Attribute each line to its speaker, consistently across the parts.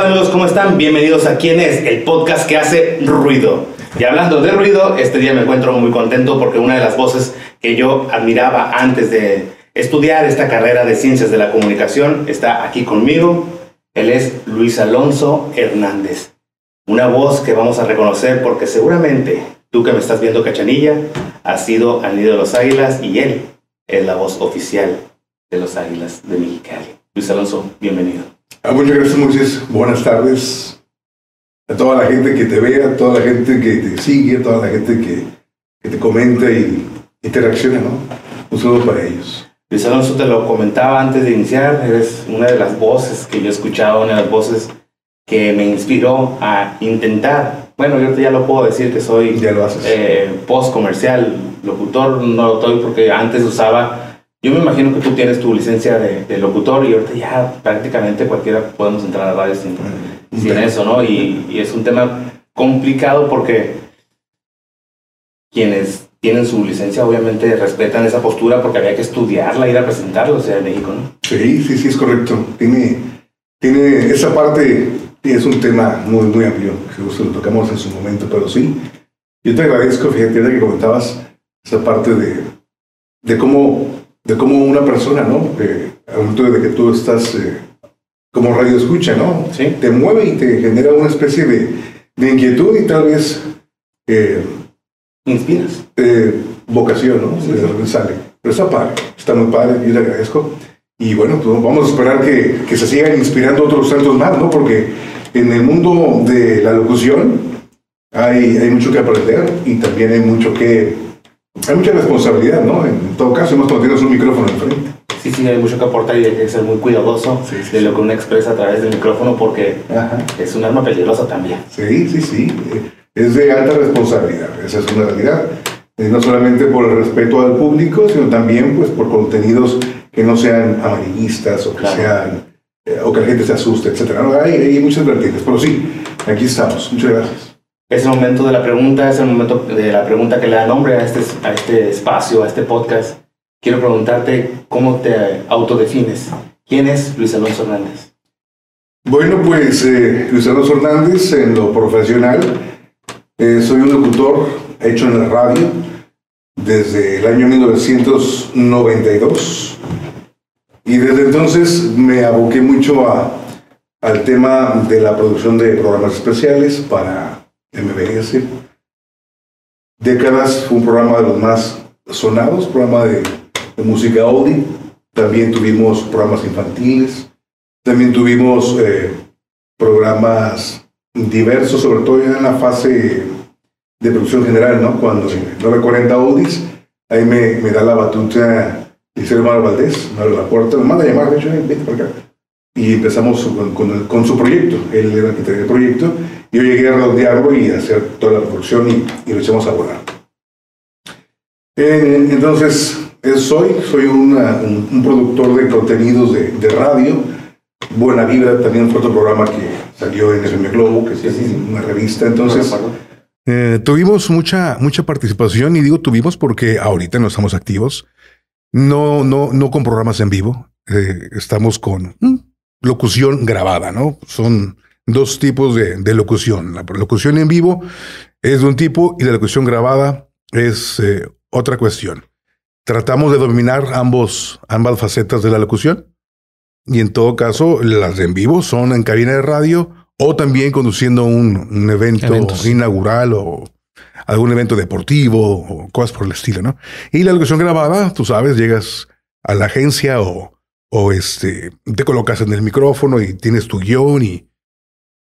Speaker 1: Hola amigos? ¿Cómo están? Bienvenidos a Quién es, el podcast que hace ruido. Y hablando de ruido, este día me encuentro muy contento porque una de las voces que yo admiraba antes de estudiar esta carrera de ciencias de la comunicación está aquí conmigo. Él es Luis Alonso Hernández. Una voz que vamos a reconocer porque seguramente tú que me estás viendo cachanilla, has sido al nido de los águilas y él es la voz oficial de los águilas de Mexicali. Luis Alonso, bienvenido
Speaker 2: muchas ah, pues gracias, Buenas tardes a toda la gente que te vea, a toda la gente que te sigue, a toda la gente que, que te comenta y interacciona, ¿no? Un saludo
Speaker 1: para ellos. Luis Alonso, te lo comentaba antes de iniciar, eres una de las voces que yo he escuchado, una de las voces que me inspiró a intentar. Bueno, yo ya lo puedo decir que soy ya eh, post comercial, locutor, no lo estoy porque antes usaba yo me imagino que tú tienes tu licencia de, locutor y ahorita ya prácticamente cualquiera podemos entrar a radio sin, eso, ¿no? Y, es un tema complicado porque quienes tienen su licencia obviamente respetan esa postura porque había que estudiarla, ir a presentarla, o sea, en México, ¿no? Sí, sí, sí, es correcto. Tiene,
Speaker 2: tiene esa parte, es un tema muy, muy amplio, que lo tocamos en su momento, pero sí. Yo te agradezco, fíjate, que comentabas esa parte de, de cómo de cómo una persona, ¿no? Eh, de que tú estás eh, como radio escucha, ¿no? ¿Sí? Te mueve y te genera una especie de, inquietud y tal vez... Eh, inspiras. vocación, ¿no? Pero está padre, está muy padre, yo le agradezco. Y bueno, pues, vamos a esperar que, se sigan inspirando otros santos más, ¿no? Porque en el mundo de la locución hay, hay mucho que aprender y también hay mucho que hay mucha responsabilidad, ¿no? En todo caso, hemos
Speaker 1: tienes un micrófono enfrente. Sí, sí, hay mucho que aportar y hay que ser muy cuidadoso de lo que uno expresa a través del micrófono porque es un arma peligrosa también. Sí, sí, sí. Eh, es de alta
Speaker 2: responsabilidad, esa es una realidad. Eh, no solamente por el respeto al público, sino también pues, por contenidos que no sean amarillistas o que, sean, eh, o que la gente se asuste,
Speaker 1: etc. hay, hay muchas vertientes, pero sí, aquí estamos. Muchas gracias. Es el momento de la pregunta, es el momento de la pregunta que le da nombre a este, a este espacio, a este podcast. Quiero preguntarte cómo te autodefines. ¿Quién es Luis Alonso Hernández?
Speaker 2: Bueno, pues eh, Luis Alonso Hernández en lo profesional. Eh, soy un locutor hecho en la radio desde el año 1992 y desde entonces me aboqué mucho a, al tema de la producción de programas especiales para MBS. Décadas fue un programa de los más sonados, programa de, música Audi. También tuvimos programas infantiles. También tuvimos eh, programas diversos, sobre todo ya en la fase de producción general, ¿no? Cuando se me 40 Audis, ahí me, da la batuta el Valdés, me la puerta, me manda a llamar, de hecho, vete para acá y empezamos con, su proyecto, él era tenía el proyecto, yo llegué a rodearlo y a hacer toda la producción y, lo echamos a volar. Eh, entonces, soy, soy un, productor de contenidos de, radio, Buena Vida también fue otro programa que salió en FM Globo, que es una revista, entonces... Eh, tuvimos mucha, mucha participación y digo tuvimos porque ahorita no estamos activos, no, no, no con programas en vivo, eh, estamos con locución grabada, ¿no? Son dos tipos de, locución. La locución en vivo es de un tipo y la locución grabada es eh, otra cuestión. Tratamos de dominar ambos, ambas facetas de la locución y en todo caso las de en vivo son en cabina de radio o también conduciendo un, evento inaugural o algún evento deportivo o cosas por el estilo, ¿no? Y la locución grabada, tú sabes, llegas a la agencia o o este, te colocas en el micrófono y tienes tu guión y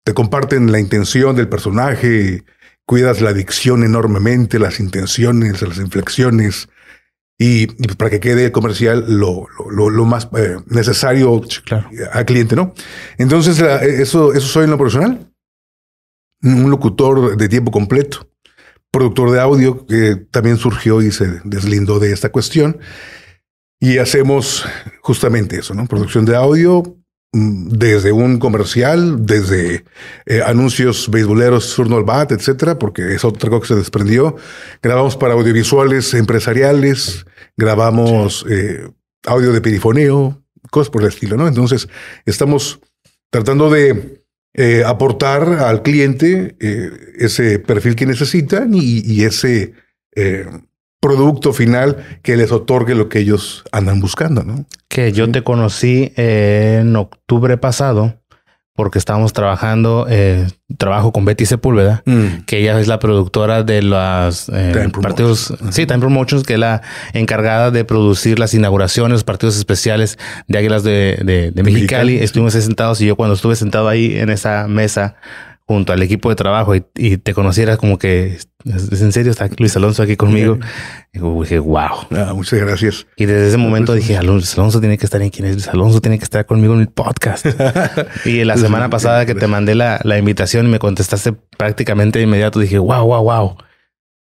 Speaker 2: te comparten la intención del personaje, cuidas la dicción enormemente, las intenciones, las inflexiones, y, para que quede comercial lo, lo, más eh, necesario al cliente, ¿no? Entonces, e, eso, eso soy en lo profesional. Un locutor de tiempo completo, productor de audio, que también surgió y se deslindó de esta cuestión. Y hacemos justamente eso, ¿no? Producción de audio mm, desde un comercial, desde eh, anuncios beisboleros, surno al bat, etcétera, porque es otra cosa que se desprendió. Grabamos para audiovisuales empresariales, grabamos eh, audio de perifoneo, cosas por el estilo, ¿no? Entonces, estamos tratando de eh, aportar al cliente ese perfil que necesitan y, y ese producto final que les otorgue lo que ellos andan buscando, ¿no?
Speaker 1: Que yo te conocí eh, en octubre pasado porque estábamos trabajando, eh, trabajo con Betty Sepúlveda, mm. que ella es la productora de los eh, partidos, Sí, sí, por muchos que es la encargada de producir las inauguraciones, partidos especiales de Águilas de, Mexicali. Estuvimos sentados y yo cuando estuve sentado ahí en esa mesa, junto al equipo de trabajo y, te conocieras como que en serio, está Luis Alonso aquí conmigo. Y dije, wow. Ah, muchas gracias. Y desde ese pues, momento pues, dije, pues. Luis Alonso tiene que estar en quién es Luis Alonso, tiene que estar conmigo en el podcast. y la semana pasada que te mandé la, la, invitación y me contestaste prácticamente de inmediato, dije, wow, wow, wow.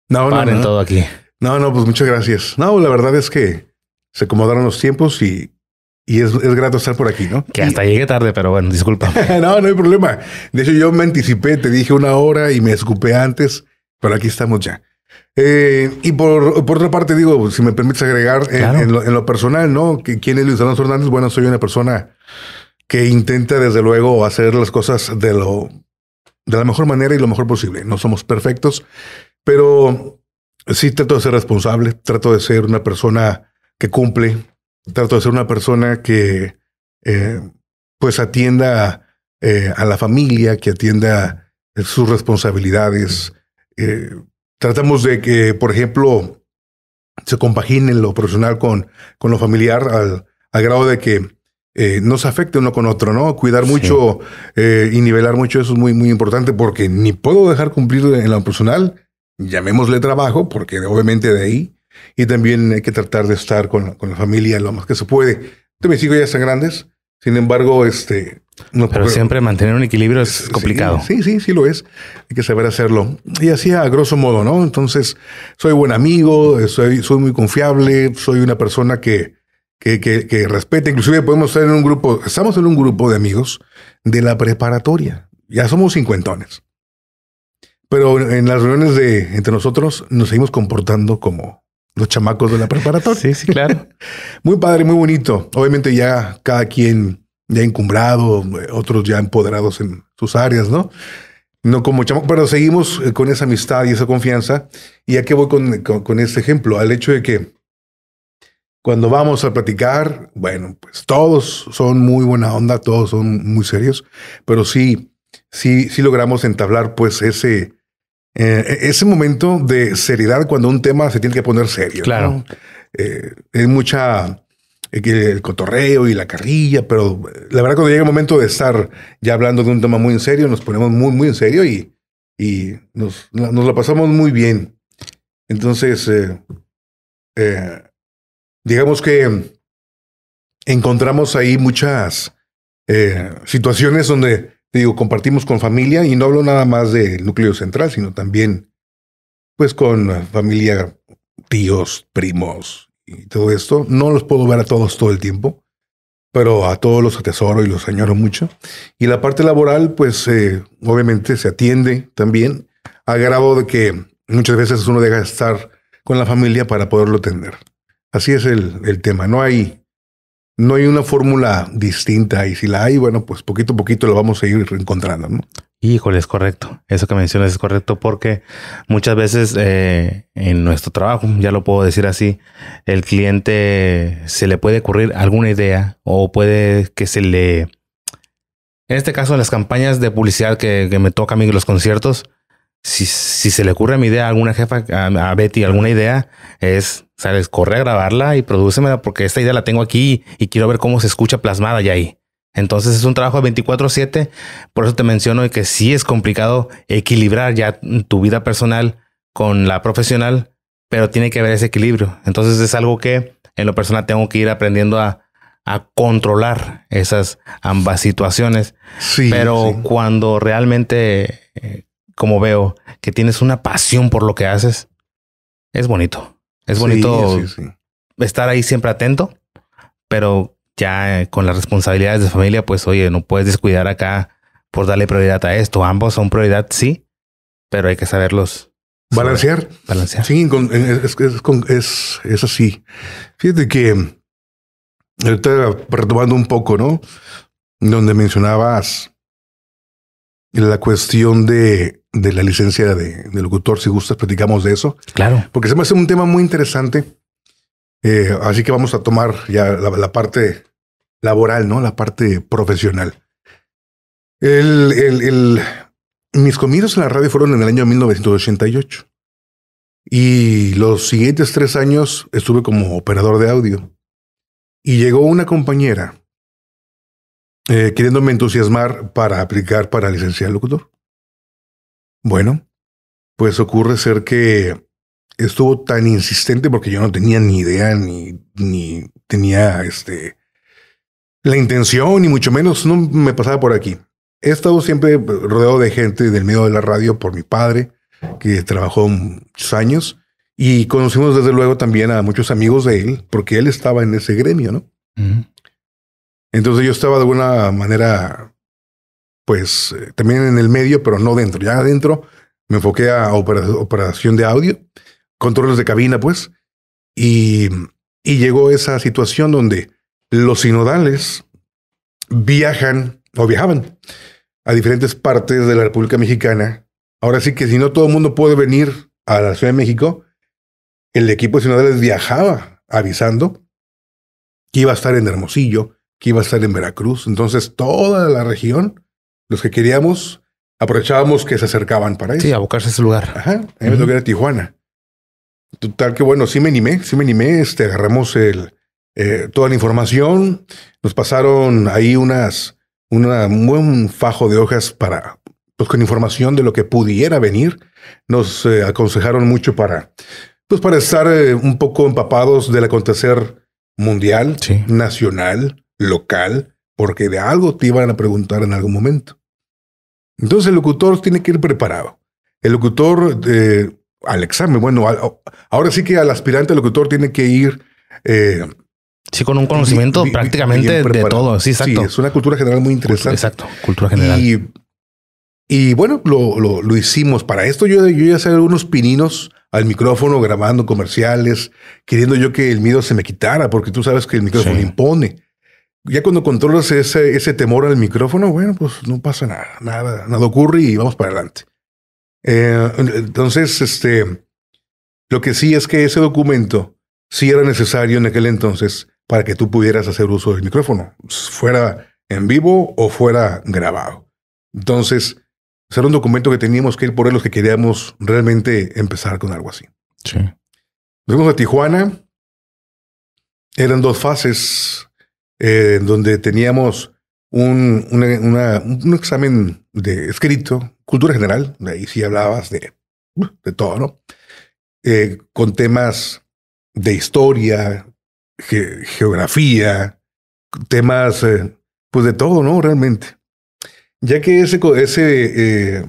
Speaker 1: No, no, no, no. todo aquí.
Speaker 2: No, no, pues muchas gracias. No, la verdad es que se acomodaron los tiempos y y es, es, grato estar por aquí, ¿no? Que hasta
Speaker 1: llegué tarde, pero bueno, disculpa.
Speaker 2: no, no hay problema. De hecho, yo me anticipé, te dije una hora y me escupé antes, pero aquí estamos ya. Eh, y por, por, otra parte, digo, si me permites agregar eh, en, lo, personal, ¿no? ¿Quién es Luis Alonso Hernández? Bueno, soy una persona que intenta, desde luego, hacer las cosas de, lo, de la mejor manera y lo mejor posible. No somos perfectos, pero sí trato de ser responsable, trato de ser una persona que cumple, Trato de ser una persona que eh, pues atienda eh, a la familia, que atienda eh, sus responsabilidades. tratamos de que, por ejemplo, se compagine lo profesional con, con lo familiar al, grado de que no se afecte uno con otro, ¿no? Cuidar mucho y nivelar mucho eso es muy, muy importante porque ni puedo dejar cumplir en lo personal, llamémosle trabajo, porque obviamente de ahí y también hay que tratar de estar con la, con la familia lo más que se puede. mis hijos ya están grandes, sin embargo, este...
Speaker 1: No, pero, siempre mantener un equilibrio es complicado. Sí, sí, sí, lo es. Hay que saber hacerlo.
Speaker 2: Y así a grosso modo, ¿no? Entonces, soy buen amigo, soy, soy muy confiable, soy una persona que, que, que, que respeta. Inclusive podemos estar en un grupo, estamos en un grupo de amigos de la preparatoria. Ya somos cincuentones. Pero en las reuniones de entre nosotros nos seguimos comportando como, los chamacos de la preparatoria. sí, sí, claro. muy padre, muy bonito. Obviamente ya cada quien ya encumbrado, otros ya empoderados en sus áreas, ¿no? No como chamaco, pero seguimos eh, con esa amistad y esa confianza. Y aquí voy con, con, este ejemplo, al hecho de que cuando vamos a platicar, bueno, pues todos son muy buena onda, todos son muy serios, pero sí, sí, sí logramos entablar pues ese, eh, e-, ese momento de seriedad cuando un tema se tiene que poner serio. Claro. Eh, es mucha eh, el cotorreo y la carrilla, pero la verdad cuando llega el momento de estar ya hablando de un tema muy en serio, nos ponemos muy, muy en serio y, y nos, nos pasamos muy bien. Entonces, digamos que encontramos ahí muchas situaciones donde digo, compartimos con familia y no hablo nada más del núcleo central, sino también pues con familia, tíos, primos y todo esto. No los puedo ver a todos todo el tiempo, pero a todos los atesoro y los añoro mucho. Y la parte laboral, pues eh, obviamente se atiende también, a grado de que muchas veces uno deja de estar con la familia para poderlo atender. Así es el, el tema, no hay no hay una fórmula distinta y si la hay, bueno, pues poquito a poquito lo vamos a ir encontrando, ¿no?
Speaker 1: Híjole, es correcto. Eso que mencionas es correcto porque muchas veces eh, en nuestro trabajo, ya lo puedo decir así, el cliente se le puede ocurrir alguna idea o puede que se le... En este caso, las campañas de publicidad que, que me toca a mí, los conciertos, si, se le ocurre a mi idea, a alguna jefa, a, Betty, alguna idea, es, sabes, corre a grabarla y prodúcemela porque esta idea la tengo aquí y quiero ver cómo se escucha plasmada ya ahí. Entonces es un trabajo de 24/7, por eso te menciono que sí es complicado equilibrar ya tu vida personal con la profesional, pero tiene que haber ese equilibrio. Entonces es algo que en lo personal tengo que ir aprendiendo a, controlar esas ambas situaciones. Sí, pero cuando realmente eh, como veo que tienes una pasión por lo que haces, es bonito. Es bonito estar ahí siempre atento, pero ya eh, con las responsabilidades de familia, pues oye, no puedes descuidar acá por darle prioridad a esto. Ambos son prioridad, sí, pero hay que saberlos. Balancear.
Speaker 2: balancear. Sí, eh, es, así. Fíjate que retomando un poco, ¿no? Donde mencionabas la cuestión de, la licencia de, locutor, si gustas, platicamos de eso. Claro. Porque se me hace un tema muy interesante. Eh, así que vamos a tomar ya la, parte laboral, ¿no? La parte profesional. El, el, mis comienzos en la radio fueron en el año 1988. Y los siguientes tres años estuve como operador de audio. Y llegó una compañera eh, me entusiasmar para aplicar para licenciar locutor. Bueno, pues ocurre ser que estuvo tan insistente porque yo no tenía ni idea ni, ni tenía este, la intención, ni mucho menos, no me pasaba por aquí. He estado siempre rodeado de gente del medio de la radio por mi padre, que trabajó muchos años, y conocimos desde luego también a muchos amigos de él, porque él estaba en ese gremio, ¿no? Entonces yo estaba de alguna manera, pues eh, también en el medio, pero no dentro. Ya adentro me enfoqué a operación de audio, controles de cabina, pues. Y, llegó esa situación donde los sinodales viajan o viajaban a diferentes partes de la República Mexicana. Ahora sí que si no todo el mundo puede venir a la Ciudad de México, el equipo de sinodales viajaba avisando que iba a estar en Hermosillo, que iba a estar en Veracruz. Entonces, toda la región, los que queríamos, aprovechábamos que se acercaban para eso.
Speaker 1: Sí, a ese lugar. Ajá, en el
Speaker 2: Tijuana. Total que bueno, sí me animé, sí me animé, este, agarramos eh, toda la información, nos pasaron ahí unas, un buen fajo de hojas para, pues con información de lo que pudiera venir, nos eh, aconsejaron mucho para, pues para estar eh, un poco empapados del acontecer mundial, nacional, local, porque de algo te iban a preguntar en algún momento. Entonces el locutor tiene que ir preparado. El locutor eh, al examen, bueno, ahora sí que al aspirante al locutor tiene que ir... Eh, sí, con un conocimiento prácticamente de todo, sí, exacto. Sí, es una cultura general muy interesante. Exacto, cultura general. Y, bueno, lo, lo, hicimos. Para esto yo, yo ya hacer algunos pininos al micrófono grabando comerciales, queriendo yo que el miedo se me quitara, porque tú sabes que el micrófono impone ya cuando controlas ese, ese temor al micrófono, bueno, pues no pasa nada, nada, nada ocurre y vamos para adelante. Eh, entonces, este, lo que sí es que ese documento sí era necesario en aquel entonces para que tú pudieras hacer uso del micrófono, fuera en vivo o fuera grabado. Entonces, pues, era un documento que teníamos que ir por él los que queríamos realmente empezar con algo así. Sí. a Tijuana. Eran dos fases eh, donde teníamos un, examen de escrito, cultura general, ahí sí hablabas de, de todo, ¿no? Eh, con temas de historia, geografía, temas, eh, pues de todo, ¿no? Realmente. Ya que ese, ese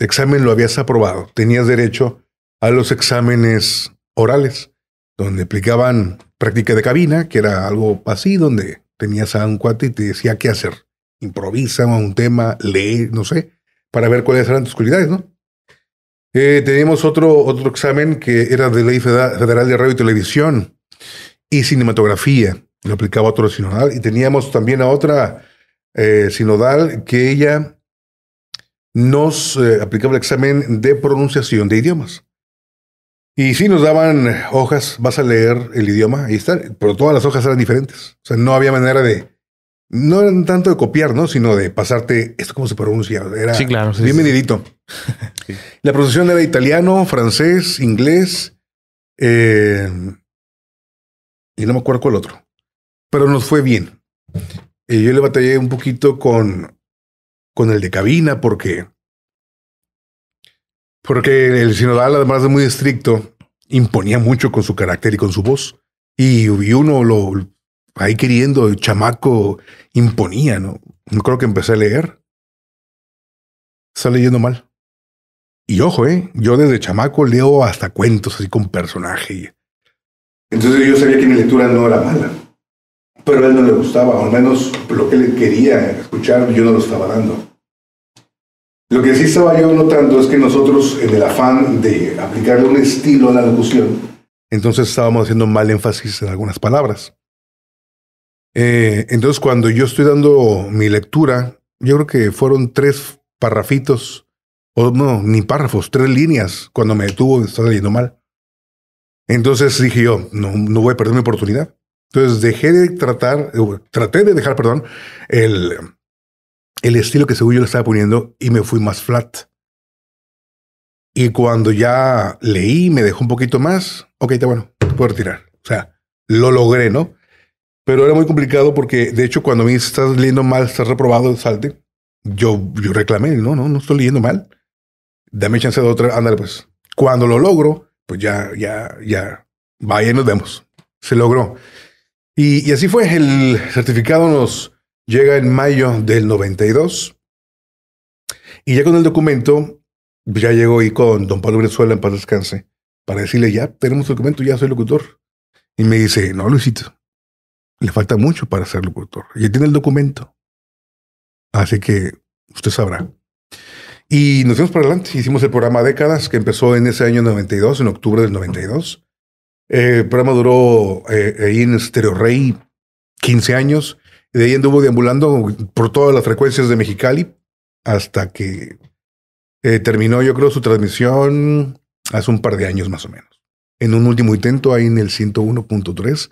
Speaker 2: examen lo habías aprobado, tenías derecho a los exámenes orales, donde aplicaban práctica de cabina, que era algo así, donde tenías a un cuate y te decía qué hacer. Improvisa un tema, lee, no sé, para ver cuáles eran tus cualidades, ¿no? Eh, teníamos otro, otro examen que era de Ley Federal de Radio y Televisión y Cinematografía. Lo aplicaba a otro sinodal. Y teníamos también a otra eh, sinodal que ella nos eh, aplicaba el examen de pronunciación de idiomas. Y sí, nos daban hojas, vas a leer el idioma, ahí está, pero todas las hojas eran diferentes. O sea, no había manera de. No eran tanto de copiar, ¿no? Sino de pasarte. Esto como se pronuncia. Era sí, claro. bienvenidito. La producción era italiano, francés, inglés. Eh, y no me acuerdo cuál otro. Pero nos fue bien. Y yo le batallé un poquito con, con el de cabina porque porque el sinodal, además de muy estricto, imponía mucho con su carácter y con su voz. Y uno lo ahí queriendo, el chamaco, imponía, ¿no? No creo que empecé a leer. Está leyendo mal. Y ojo, ¿eh? Yo desde chamaco leo hasta cuentos así con personaje.
Speaker 1: Entonces yo sabía que mi lectura no era mala.
Speaker 2: Pero a él no le gustaba, al menos lo que él quería escuchar, yo no lo estaba dando. Lo que sí estaba yo notando es que nosotros, en el afán de aplicarle un estilo a la locución, entonces estábamos haciendo mal énfasis en algunas palabras. Eh, entonces, cuando yo estoy dando mi lectura, yo creo que fueron tres parrafitos, o no, ni párrafos, tres líneas, cuando me detuvo, estaba leyendo mal. Entonces dije yo, no, no voy a perder mi oportunidad. Entonces dejé de tratar, eh, traté de dejar, perdón, el, el estilo que según yo le estaba poniendo y me fui más flat. Y cuando ya leí, me dejó un poquito más, ok, está bueno, puedo retirar. O sea, lo logré, ¿no? Pero era muy complicado porque, de hecho, cuando me estás leyendo mal, estás reprobado, salte. Yo, yo reclamé, no, no, no estoy leyendo mal. Dame chance de otra, ándale pues. Cuando lo logro, pues ya, ya, ya, vaya y nos vemos. Se logró. Y, y así fue, el certificado nos, Llega en mayo del 92 y ya con el documento, ya llegó y con don Pablo Venezuela en paz descanse, para decirle, ya tenemos el documento, ya soy locutor. Y me dice, no, Luisito, le falta mucho para ser locutor. Ya tiene el documento. Así que usted sabrá. Y nos fuimos para adelante. Hicimos el programa Décadas, que empezó en ese año 92, en octubre del 92. Eh, el programa duró eh, ahí en Stereo Rey 15 años de ahí anduvo deambulando por todas las frecuencias de Mexicali hasta que eh, terminó, yo creo, su transmisión hace un par de años más o menos. En un último intento, ahí en el 101.3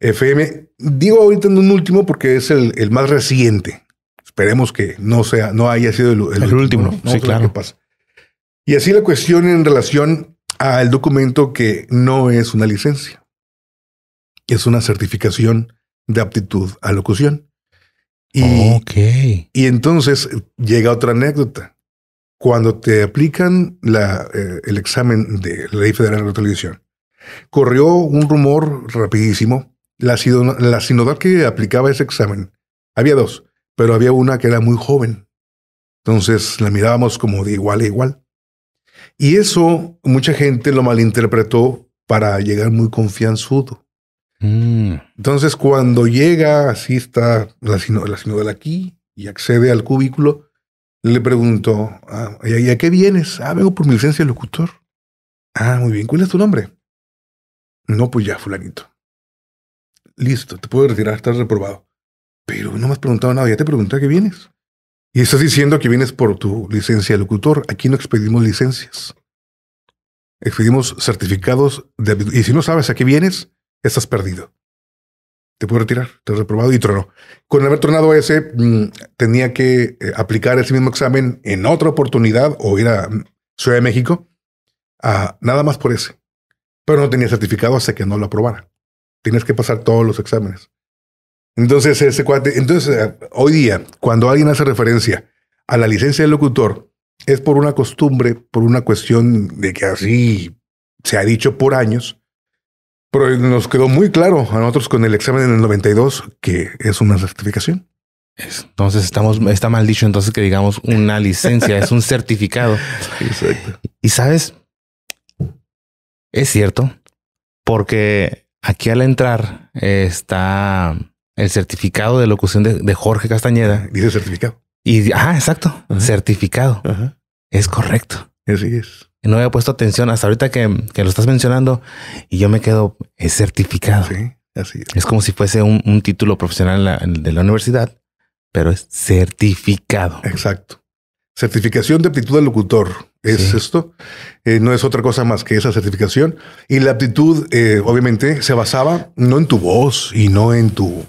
Speaker 2: FM. Digo ahorita en un último porque es el, más reciente. Esperemos que no sea, no haya sido el, último. sí, claro. Y así la cuestión en relación al documento que no es una licencia. Es una certificación de aptitud a locución. Y, y entonces eh, llega otra anécdota. Cuando te aplican la, eh, el examen de la Ley Federal de la Televisión, corrió un rumor rapidísimo. La, la sinodal que aplicaba ese examen, había dos, pero había una que era muy joven. Entonces la mirábamos como de igual a igual. Y eso mucha gente lo malinterpretó para llegar muy confianzudo. Mm. Entonces, cuando llega, así está la, sino, la sinodal aquí y accede al cubículo, le pregunto, ah, ¿y a qué vienes? Ah, vengo por mi licencia de locutor. Ah, muy bien, ¿cuál es tu nombre? No, pues ya, fulanito. Listo, te puedo retirar, estás reprobado. Pero no me has preguntado nada, ya te pregunté a qué vienes. Y estás diciendo que vienes por tu licencia de locutor. Aquí no expedimos licencias. Expedimos certificados de... Y si no sabes a qué vienes, estás perdido. Te puedo retirar, te has reprobado y tronó. Con haber tronado ese, mm, tenía que eh, aplicar ese mismo examen en otra oportunidad o ir a mm, Ciudad de México, a, nada más por ese. Pero no tenía certificado hasta que no lo aprobara. Tienes que pasar todos los exámenes. Entonces, ese entonces, eh, hoy día, cuando alguien hace referencia a la licencia del locutor, es por una costumbre, por una cuestión de que así se ha dicho por años, pero nos quedó muy claro a nosotros con el examen
Speaker 1: en el 92 que es una certificación. Entonces estamos, está mal dicho entonces que digamos una licencia, es un certificado. Y sabes, es cierto, porque aquí al entrar está el certificado de locución de, Jorge Castañeda. Dice certificado. Y, ah exacto, certificado. Es correcto. Así es no había puesto atención hasta ahorita que, que, lo estás mencionando y yo me quedo certificado. Sí, así es. como si fuese un, título profesional de la universidad, pero es certificado. Exacto. Certificación de aptitud del locutor es esto. Eh, no es otra cosa
Speaker 2: más que esa certificación. Y la aptitud, eh, obviamente, se basaba no en tu voz y no en tu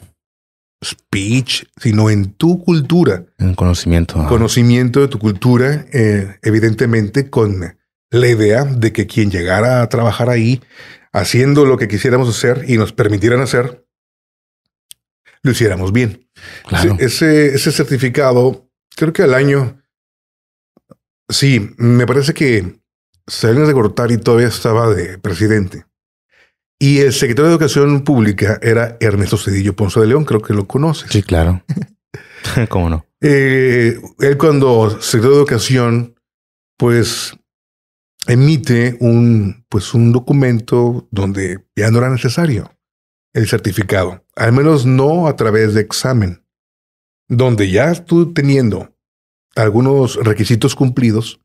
Speaker 2: speech, sino en tu cultura.
Speaker 1: En conocimiento.
Speaker 2: Conocimiento de tu cultura, eh, evidentemente, con la idea de que quien llegara a trabajar ahí, haciendo lo que quisiéramos hacer y nos permitieran hacer, lo hiciéramos bien. Ese, ese certificado, creo que al año, sí, me parece que Salinas de cortar y todavía estaba de presidente. Y el secretario de Educación Pública era Ernesto Cedillo Ponce de León, creo que lo conoce Sí, claro.
Speaker 1: ¿Cómo no?
Speaker 2: Eh, él cuando secretario de Educación, pues emite un, pues un documento donde ya no era necesario el certificado, al menos no a través de examen, donde ya tú teniendo algunos requisitos cumplidos,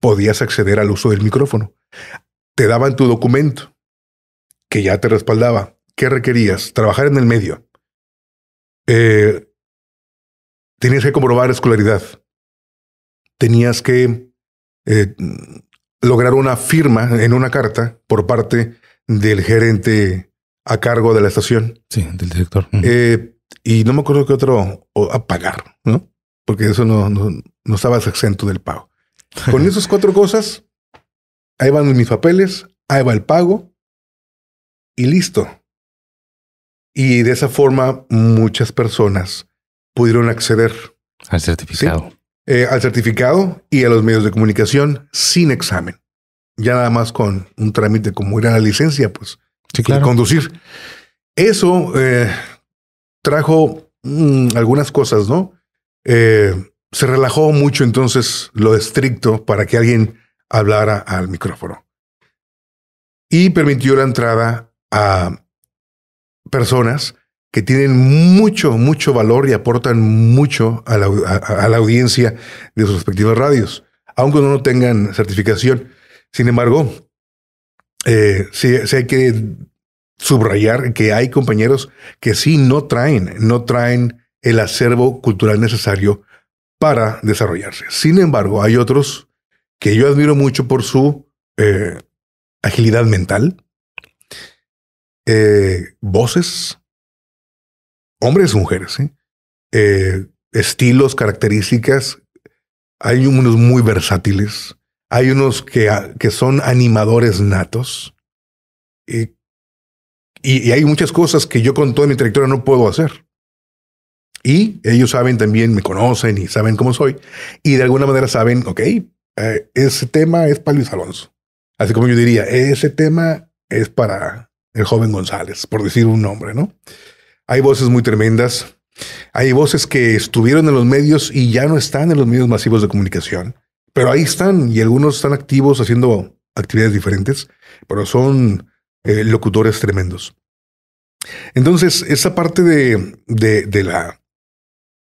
Speaker 2: podías acceder al uso del micrófono. Te daban tu documento, que ya te respaldaba. ¿Qué requerías? Trabajar en el medio. Eh, tenías que comprobar escolaridad. Tenías que eh, lograr una firma en una carta por parte del gerente a cargo de la estación. Sí, del director. Eh, y no me acuerdo qué otro a pagar, ¿no? Porque eso no, estaba exento del pago. Con esas cuatro cosas, ahí van mis papeles, ahí va el pago y listo. Y de esa forma muchas personas pudieron acceder
Speaker 1: al certificado.
Speaker 2: Eh, al certificado y a los medios de comunicación sin examen. Ya nada más con un trámite como ir a la licencia, pues, conducir. Eso eh, trajo mm, algunas cosas, ¿no? Eh, se relajó mucho entonces lo estricto para que alguien hablara al micrófono. Y permitió la entrada a personas que tienen mucho, mucho valor y aportan mucho a la, audiencia de sus respectivas radios, aunque no tengan certificación. Sin embargo, eh, sí, hay que subrayar que hay compañeros que sí no traen, no traen el acervo cultural necesario para desarrollarse. Sin embargo, hay otros que yo admiro mucho por su eh, agilidad mental, eh, voces, hombres y mujeres, eh, estilos, características. Hay unos muy versátiles. Hay unos que, que son animadores natos. y, hay muchas cosas que yo con toda mi trayectoria no puedo hacer. Y ellos saben también, me conocen y saben cómo soy. Y de alguna manera saben, ok, eh, ese tema es para Luis Alonso. Así como yo diría, ese tema es para el joven González, por decir un nombre, ¿no? Hay voces muy tremendas. Hay voces que estuvieron en los medios y ya no están en los medios masivos de comunicación. Pero ahí están y algunos están activos haciendo actividades diferentes, pero son eh, locutores tremendos. Entonces, esa parte de, la,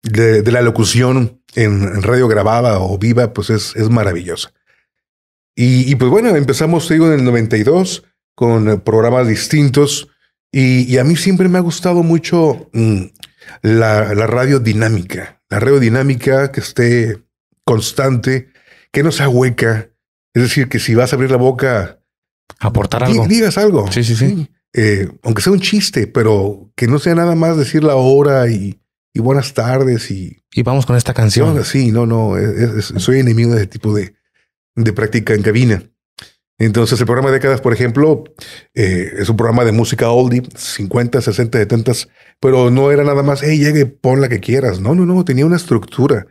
Speaker 2: de, la locución en radio grabada o viva, pues es, maravillosa. Y, pues bueno, empezamos, digo, en el 92 con programas distintos y, a mí siempre me ha gustado mucho mm, la, la radio dinámica, la radiodinámica que esté constante, que no sea hueca. Es decir, que si vas a abrir la boca, aportar algo, digas algo. Sí, sí, sí. Eh, aunque sea un chiste, pero que no sea nada más decir la hora y, buenas tardes y, vamos con esta canción. Sí, no, no, soy enemigo de ese tipo de, de práctica en cabina. Entonces el programa de décadas, por ejemplo, eh, es un programa de música oldie, 50, 60, 70, pero no era nada más, hey, llegue, pon la que quieras. No, no, no, tenía una estructura.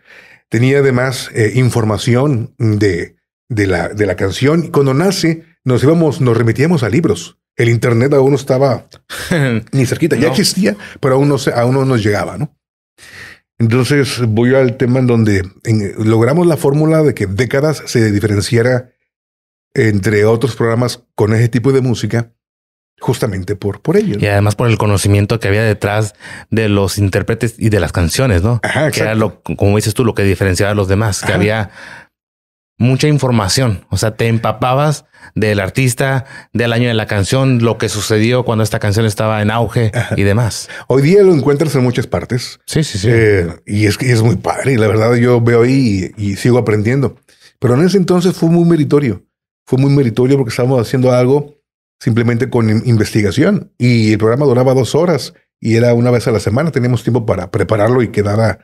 Speaker 2: Tenía además eh, información de, de, la, de la canción. cuando nace, nos íbamos, nos remitíamos a libros. El internet aún no estaba ni cerquita, ya existía, pero aún no, aún nos llegaba, ¿no? Entonces voy al tema en donde logramos la fórmula de que décadas se diferenciara entre otros programas con ese tipo de música, justamente por, por ello. Y además
Speaker 1: por el conocimiento que había detrás de los intérpretes y de las canciones, ¿no? que era lo, como dices tú, lo que diferenciaba a los demás, que había mucha información, o sea, te empapabas del artista, del año de la canción, lo que sucedió cuando esta canción estaba en auge y demás.
Speaker 2: Hoy día lo encuentras en muchas partes. Sí, sí, sí. Eh, y es que es muy padre, y la verdad yo veo ahí y, y sigo aprendiendo. Pero en ese entonces fue muy meritorio fue muy meritorio porque estábamos haciendo algo simplemente con investigación y el programa duraba dos horas y era una vez a la semana, teníamos tiempo para prepararlo y quedaba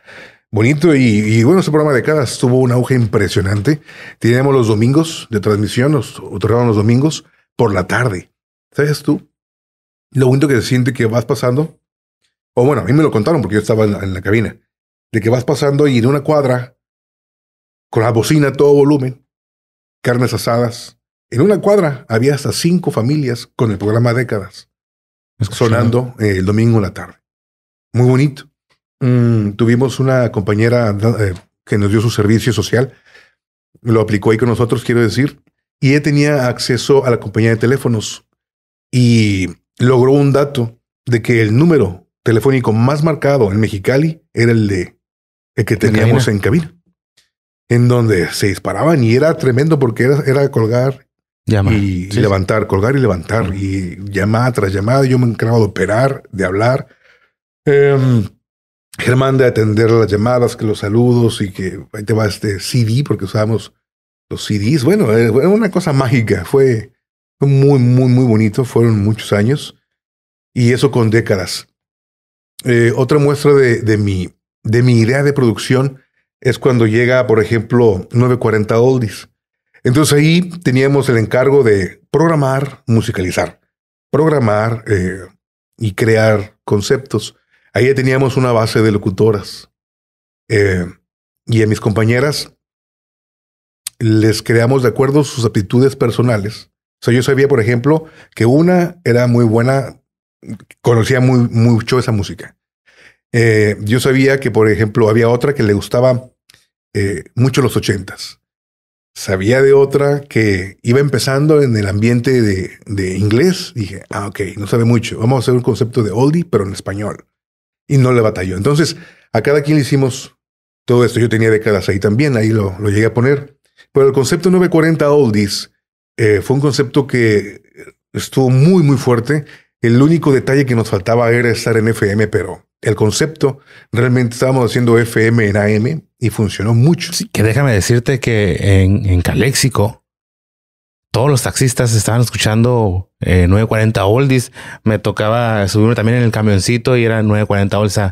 Speaker 2: bonito y, bueno, ese programa de caras tuvo un auge impresionante. Teníamos los domingos de transmisión, nos otorgaban los domingos por la tarde. ¿Sabes tú? Lo único que se siente que vas pasando, o bueno, a mí me lo contaron porque yo estaba en la, cabina, de que vas pasando y en una cuadra, con la bocina a todo volumen, carnes asadas, en una cuadra había hasta cinco familias con el programa Décadas, sonando eh, el domingo en la tarde. Muy bonito. Mm, tuvimos una compañera eh, que nos dio su servicio social, lo aplicó ahí con nosotros, quiero decir, y ella tenía acceso a la compañía de teléfonos y logró un dato de que el número telefónico más marcado en Mexicali era el de que teníamos en cabina, en donde se disparaban y era tremendo porque era colgar y, levantar, colgar y levantar. Y llamada tras llamada, yo me encargaba de operar, de hablar. Eh, Germán de atender las llamadas, que los saludos y que ahí te va este CD, porque usábamos los CDs. Bueno, era eh, una cosa mágica. Fue, muy, muy, muy bonito. Fueron muchos años. Y eso con décadas. Eh, otra muestra de, de, mi, de mi idea de producción es cuando llega, por ejemplo, 940 Oldies entonces ahí teníamos el encargo de programar, musicalizar, programar eh, y crear conceptos. Ahí teníamos una base de locutoras. Eh, y a mis compañeras les creamos de acuerdo a sus aptitudes personales. O sea, yo sabía, por ejemplo, que una era muy buena, conocía muy, mucho esa música. Eh, yo sabía que, por ejemplo, había otra que le gustaba mucho los ochentas sabía de otra que iba empezando en el ambiente de, inglés. Dije, ah, ok, no sabe mucho. Vamos a hacer un concepto de oldie, pero en español. Y no le batalló. Entonces, a cada quien le hicimos todo esto. Yo tenía décadas ahí también, ahí lo, llegué a poner. Pero el concepto 940 oldies eh, fue un concepto que estuvo muy, muy fuerte. El único detalle que nos faltaba era estar en FM, pero el concepto. Realmente estábamos haciendo FM en AM y funcionó
Speaker 1: mucho. que déjame decirte que en, en Caléxico todos los taxistas estaban escuchando 940 eh, Oldies. Me tocaba subirme también en el camioncito y era 940 Oldies. O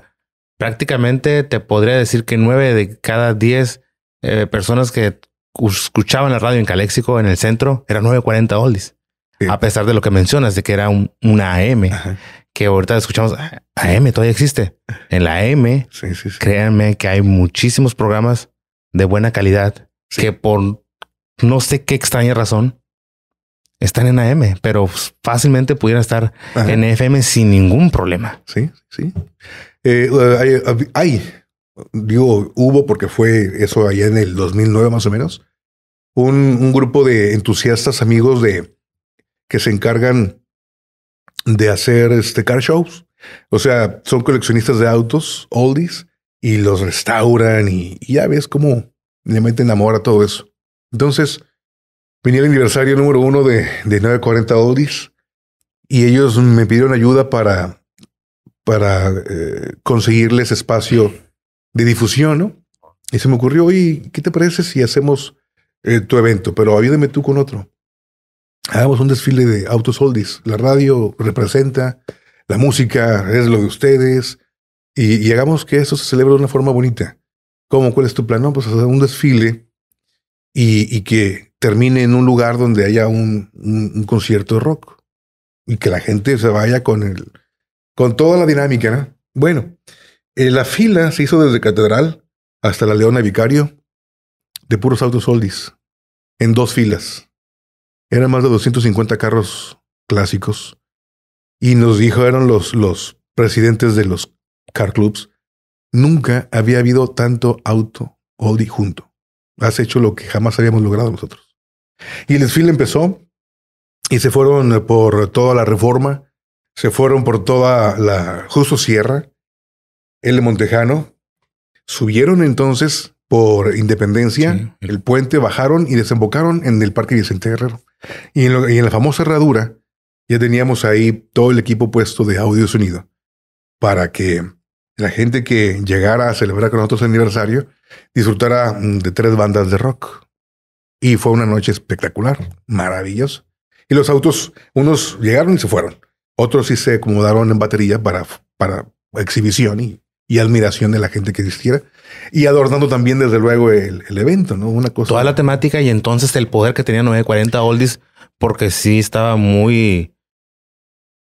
Speaker 1: prácticamente te podría decir que nueve de cada 10 eh, personas que escuchaban la radio en Caléxico, en el centro, era 940 Oldies. A pesar de lo que mencionas, de que era un, una AM que ahorita escuchamos AM ah, todavía existe. En la AM, créanme que hay muchísimos programas de buena calidad que por no sé qué extraña razón están en AM, pero fácilmente pudieran estar en FM sin ningún problema. Sí, sí.
Speaker 2: Eh, eh, hay, digo, hubo porque fue eso allá en el 2009 más o menos, un, un grupo de entusiastas amigos de que se encargan de hacer este car shows. O sea, son coleccionistas de autos, oldies, y los restauran y, ya ves cómo le meten amor a todo eso. Entonces, venía el aniversario número uno de, 940 Oldies y ellos me pidieron ayuda para, para eh, conseguirles espacio de difusión, ¿no? Y se me ocurrió, oye, ¿qué te parece si hacemos eh, tu evento? Pero ayúdame tú con otro hagamos un desfile de autos oldies. La radio representa, la música es lo de ustedes, y, hagamos que eso se celebre de una forma bonita. ¿Cómo? ¿Cuál es tu plan? pues hacer un desfile y, que termine en un lugar donde haya un, concierto de rock y que la gente se vaya con, el, con toda la dinámica, Bueno, eh, la fila se hizo desde Catedral hasta la Leona Vicario de puros autos oldies en dos filas. Eran más de 250 carros clásicos. Y nos dijeron los, los presidentes de los car clubs, nunca había habido tanto auto Audi junto. Has hecho lo que jamás habíamos logrado nosotros. Y el desfile empezó y se fueron por toda la reforma, se fueron por toda la Justo Sierra, el de Montejano, subieron entonces por Independencia, el puente, bajaron y desembocaron en el Parque Vicente Guerrero. Y en, la famosa herradura ya teníamos ahí todo el equipo puesto de audio y sonido para que la gente que llegara a celebrar con nosotros el aniversario disfrutara mm, de tres bandas de rock. Y fue una noche espectacular, maravillosa. Y los autos, unos llegaron y se fueron. Otros sí se acomodaron en batería para, para exhibición y y admiración de la gente que existiera. Y adornando también, desde luego, el, evento, ¿no? Una cosa. Toda la
Speaker 1: temática y entonces el poder que tenía 940 Oldies, porque sí estaba muy.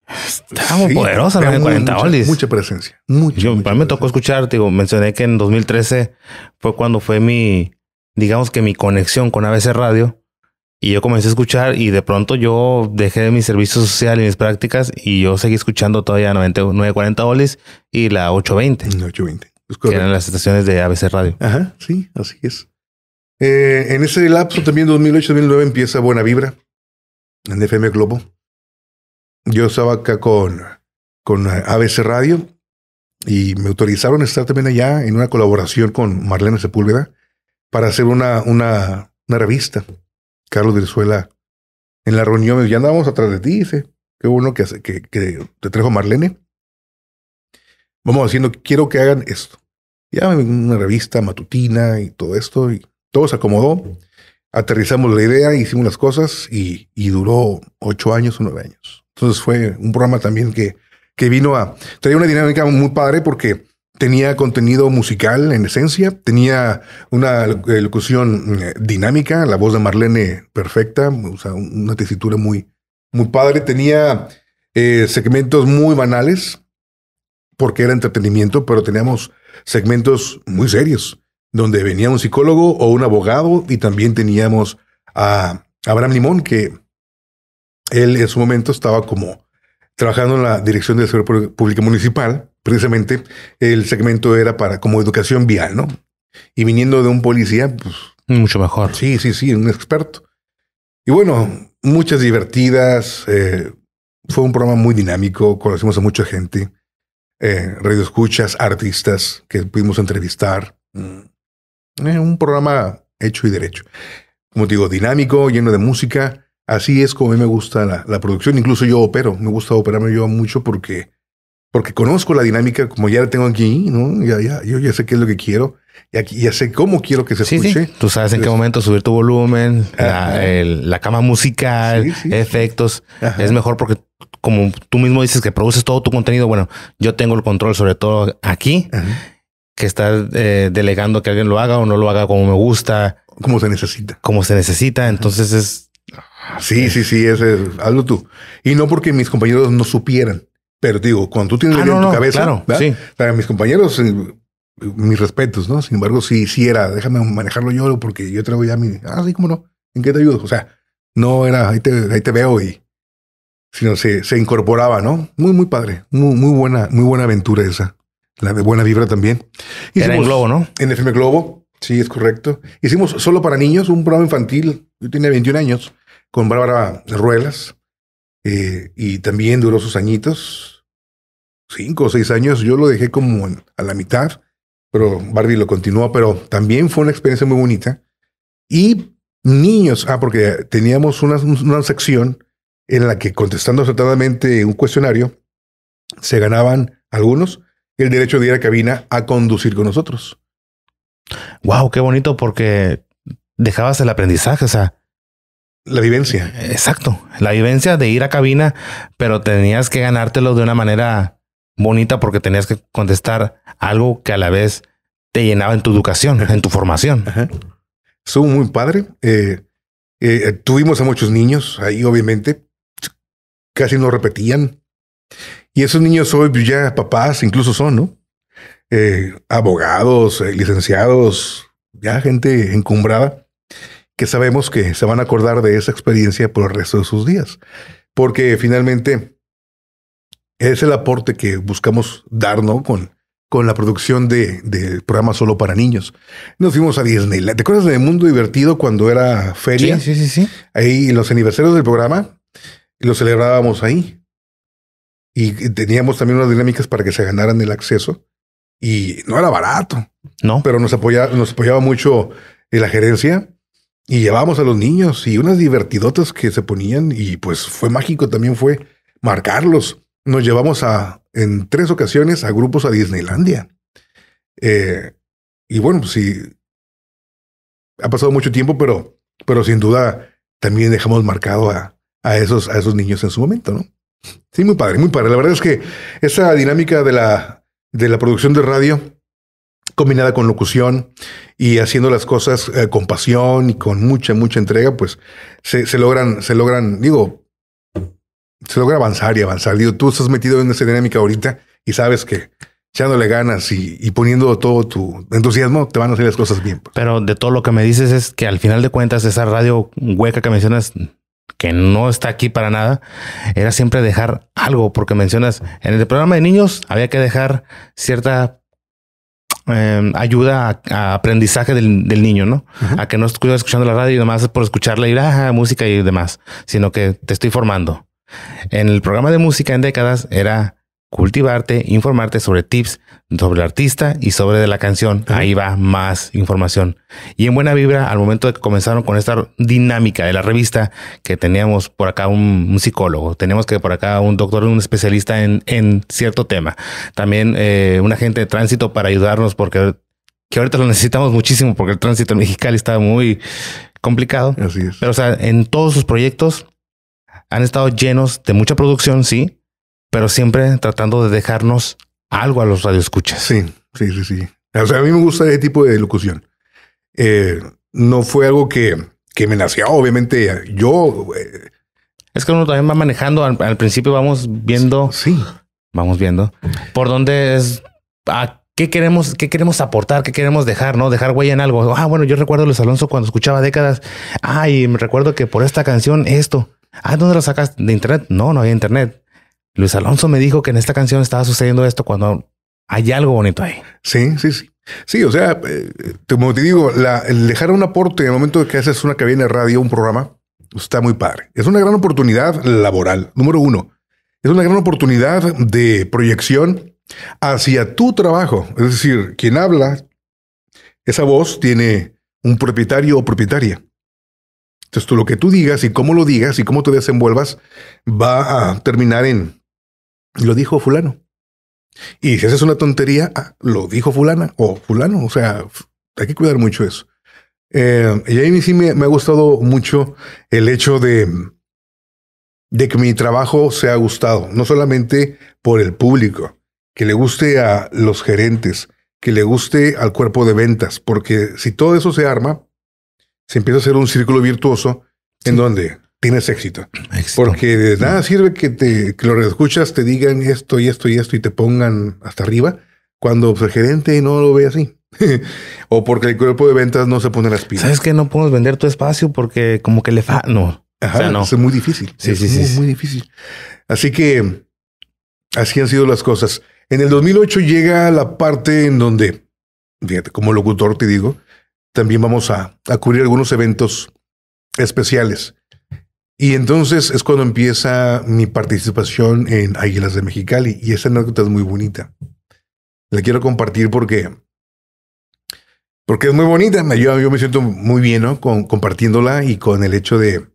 Speaker 1: Estaba muy poderosa 940 mucha, Oldies. Mucha presencia. Mucha, Yo, me tocó escuchar, digo, mencioné que en 2013 fue cuando fue mi, digamos que mi conexión con ABC Radio y yo comencé a escuchar y de pronto yo dejé mi servicio social y mis prácticas y yo seguí escuchando todavía 940 Olis y la 820. La 820. que eran las estaciones de ABC Radio. Ajá, sí, así es.
Speaker 2: Eh, en ese lapso también 2008-2009 empieza Buena Vibra en FM Globo. Yo estaba acá con, con ABC Radio y me autorizaron a estar también allá en una colaboración con Marlene Sepúlveda para hacer una, una, una revista Carlos Venezuela en la reunión ya andábamos atrás de ti, dice, qué bueno que, que te trajo Marlene. Vamos haciendo, quiero que hagan esto. Ya una revista matutina y todo esto, y todo se acomodó. Aterrizamos la idea, hicimos las cosas y, duró ocho años o nueve años. Entonces fue un programa también que, que vino a... traer una dinámica muy padre porque Tenía contenido musical en esencia, tenía una locución mm, eh, dinámica, la voz de Marlene perfecta, una tesitura muy, muy padre. Tenía eh, segmentos muy banales, porque era entretenimiento, pero teníamos segmentos muy serios, donde venía un psicólogo o un abogado y también teníamos a Abraham Limón, que él en su momento estaba como trabajando en la Dirección de Seguridad Pública Municipal precisamente el segmento era para como educación vial, ¿no? Y viniendo de un policía, pues... Mucho mejor. Sí, sí, sí, un experto. Y bueno, muchas divertidas. Eh, fue un programa muy dinámico, conocimos a mucha gente, eh, radioescuchas, artistas que pudimos entrevistar. Mm, eh, un programa hecho y derecho. Como te digo, dinámico, lleno de música. Así es como a mí me gusta la producción. Incluso yo opero, me gusta operarme yo mucho porque porque conozco la dinámica, como ya la tengo aquí, ¿no? Ya, yo ya sé qué es lo que quiero, y ya sé cómo quiero que
Speaker 1: se escuche. Tú sabes en qué momento subir tu volumen, la, cama musical, efectos. Es mejor porque como tú mismo dices que produces todo tu contenido, bueno, yo tengo el control sobre todo aquí, que estar eh, delegando que alguien lo haga o no lo haga como me gusta. Como se necesita. Como se necesita. Entonces es... Sí, sí, sí,
Speaker 2: ese es, hazlo tú. Y no porque mis compañeros no supieran pero digo, cuando tú tienes ah, el no, en tu cabeza, claro, mis compañeros, eh, mis respetos, ¿no? Sin embargo, si sí era, déjame manejarlo yo porque yo traigo ya mi, ah, sí, cómo no, ¿en qué te ayudo? O sea, no era, ahí te, ahí te veo y, sino se, se incorporaba, ¿no? Muy, muy padre, muy, muy buena, muy buena aventura esa, la de buena vibra también.
Speaker 1: Hicimos, era en Globo, ¿no?
Speaker 2: En FM Globo, sí, es correcto. Hicimos solo para niños un programa infantil, yo tenía 21 años, con Bárbara Ruelas, eh, y también duró sus añitos, cinco o seis años, yo lo dejé como a la mitad, pero Barbie lo continuó, pero también fue una experiencia muy bonita. Y niños, ah, porque teníamos una, una sección en la que contestando acertadamente un cuestionario, se ganaban algunos el derecho de ir a cabina a conducir con nosotros.
Speaker 1: Wow, qué bonito porque dejabas el aprendizaje, o sea, la vivencia. Exacto, la vivencia de ir a cabina, pero tenías que ganártelo de una manera bonita porque tenías que contestar algo que a la vez te llenaba en tu educación, en tu formación.
Speaker 2: Estuvo muy padre. Eh, eh, eh, tuvimos a muchos niños ahí, obviamente. Casi no repetían. Y esos niños hoy pues, ya papás incluso son, ¿no? abogados, licenciados, ya gente encumbrada, que sabemos que se van a acordar de esa experiencia por el resto de sus días. Porque finalmente es el aporte que buscamos dar, Con, con la producción de, programas programa solo para niños. Nos fuimos a Disney. ¿Te acuerdas de Mundo Divertido cuando era feria? Sí, sí, sí, Ahí los aniversarios del programa lo celebrábamos ahí. Y teníamos también unas dinámicas para que se ganaran el acceso. Y no era barato. No. Pero nos apoyaba, nos apoyaba mucho la gerencia. Y llevábamos a los niños y unas divertidotas que se ponían. Y pues fue mágico también fue marcarlos nos llevamos a, en tres ocasiones a grupos a Disneylandia. Eh, y bueno, pues sí, ha pasado mucho tiempo, pero, pero sin duda también dejamos marcado a, esos, a esos niños en su momento, ¿no? Sí, muy padre, muy padre. La verdad es que esa dinámica de la, de la producción de radio, combinada con locución y haciendo las cosas eh, con pasión y con mucha, mucha entrega, pues se, se, logran, se logran, digo, se logra avanzar y avanzar. Digo, tú estás metido en esa dinámica ahorita y sabes que echándole ganas y, poniendo todo tu entusiasmo te van a hacer las cosas bien. Pues.
Speaker 1: Pero de todo lo que me dices es que al final de cuentas esa radio hueca que mencionas que no está aquí para nada, era siempre dejar algo, porque mencionas, en el programa de niños había que dejar cierta em, ayuda a, aprendizaje del, niño, ¿no? A que no estuviera escuchando la radio y demás por escucharla y la ah, música y demás, sino que te estoy formando. En el programa de música en décadas era cultivarte, informarte sobre tips sobre el artista y sobre la canción. Ahí va más información. Y en buena vibra, al momento de que comenzaron con esta dinámica de la revista, que teníamos por acá un, psicólogo, teníamos que por acá un doctor, un especialista en, cierto tema, también eh, un agente de tránsito para ayudarnos, porque que ahorita lo necesitamos muchísimo, porque el tránsito en Mexicali está muy complicado. Así es. Pero, o sea, en todos sus proyectos han estado llenos de mucha producción, sí, pero siempre tratando de dejarnos algo a los radioescuchas. Sí, sí, sí, sí.
Speaker 2: O sea, a mí me gusta ese tipo de locución. Eh, no fue algo que, que me nació, obviamente. Yo. Eh,
Speaker 1: es que uno también va manejando. Al, principio vamos viendo. Sí, Vamos viendo por dónde es. ¿Qué queremos, ¿Qué queremos aportar? ¿Qué queremos dejar? ¿No? Dejar huella en algo. Ah, bueno, yo recuerdo a Luis Alonso cuando escuchaba décadas. Ay, y me recuerdo que por esta canción esto. Ah, ¿dónde lo sacas? ¿De internet? No, no hay internet. Luis Alonso me dijo que en esta canción estaba sucediendo esto cuando hay algo bonito ahí. Sí, sí, sí.
Speaker 2: Sí, o sea, eh, como te digo, dejar un aporte en el momento que haces una cabina de radio, un programa, está muy padre. Es una gran oportunidad laboral, número uno. Es una gran oportunidad de proyección hacia tu trabajo. Es decir, quien habla, esa voz tiene un propietario o propietaria. Entonces, tú, lo que tú digas y cómo lo digas y cómo te desenvuelvas va a terminar en lo dijo fulano. Y si haces una tontería, ah, lo dijo fulana o fulano. O sea, hay que cuidar mucho eso. Eh, y ahí mí sí me, ha gustado mucho el hecho de, de que mi trabajo sea gustado, no solamente por el público, que le guste a los gerentes, que le guste al cuerpo de ventas, porque si todo eso se arma, se empieza a hacer un círculo virtuoso en donde tienes éxito. Porque de nada sirve que, te, lo escuchas te digan esto y esto y esto y te pongan hasta arriba cuando el gerente no lo ve así. o porque el cuerpo de ventas no se pone las pilas. ¿Sabes
Speaker 1: que No podemos vender tu espacio porque como que le fa... No. Ajá, no. Es muy difícil. Sí, sí,
Speaker 2: muy difícil. Así que así han sido las cosas. En el 2008 llega la parte en donde, fíjate, como locutor te digo, también vamos a, cubrir algunos eventos especiales. Y entonces es cuando empieza mi participación en Águilas de Mexicali. Y esa anécdota es muy bonita. La quiero compartir porque, porque es muy bonita. Yo, yo me siento muy bien compartiéndola y con el hecho de,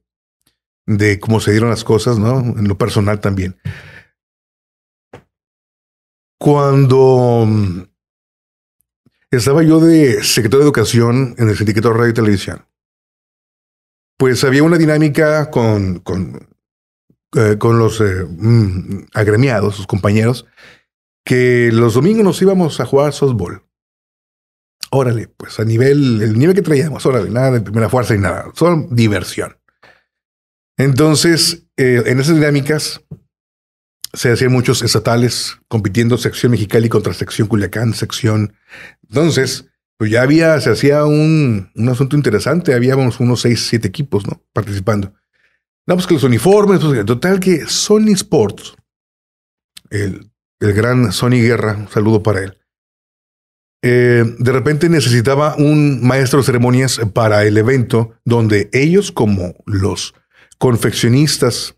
Speaker 2: de cómo se dieron las cosas, ¿no? En lo personal también. Cuando estaba yo de secretario de educación en el sindicato de radio y televisión. Pues había una dinámica con, con, eh, con los eh, mm, agremiados, sus compañeros, que los domingos nos íbamos a jugar softball. Órale, pues a nivel, el nivel que traíamos, órale, nada de primera fuerza y nada, solo diversión. Entonces, eh, en esas dinámicas, se hacían muchos estatales compitiendo sección Mexicali contra sección Culiacán, sección. Entonces, pues ya había, se hacía un, asunto interesante. Habíamos unos seis, siete equipos, ¿no? Participando. Vamos pues que los uniformes, pues, total que Sony Sports, el, el gran Sony Guerra, un saludo para él. Eh, de repente necesitaba un maestro de ceremonias para el evento donde ellos como los confeccionistas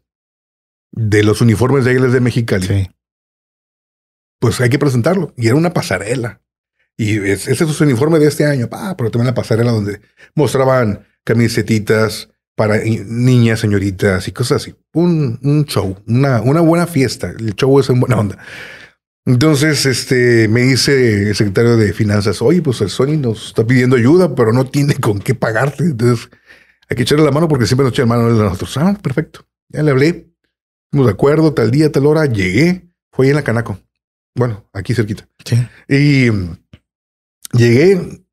Speaker 2: de los uniformes de Águilas de Mexicali, sí. pues hay que presentarlo. Y era una pasarela. Y ese es su uniforme de este año. Ah, pero también la pasarela donde mostraban camisetitas para niñas, señoritas y cosas así. Un, un show, una, una, buena fiesta. El show es en buena onda. Entonces, este, me dice el secretario de finanzas, oye, pues el Sony nos está pidiendo ayuda, pero no tiene con qué pagarte. Entonces, hay que echarle la mano porque siempre nos echan la mano a nosotros. Ah, perfecto. Ya le hablé, de acuerdo, tal día, tal hora, llegué. Fue en la Canaco. Bueno, aquí cerquita. Y mm, llegué,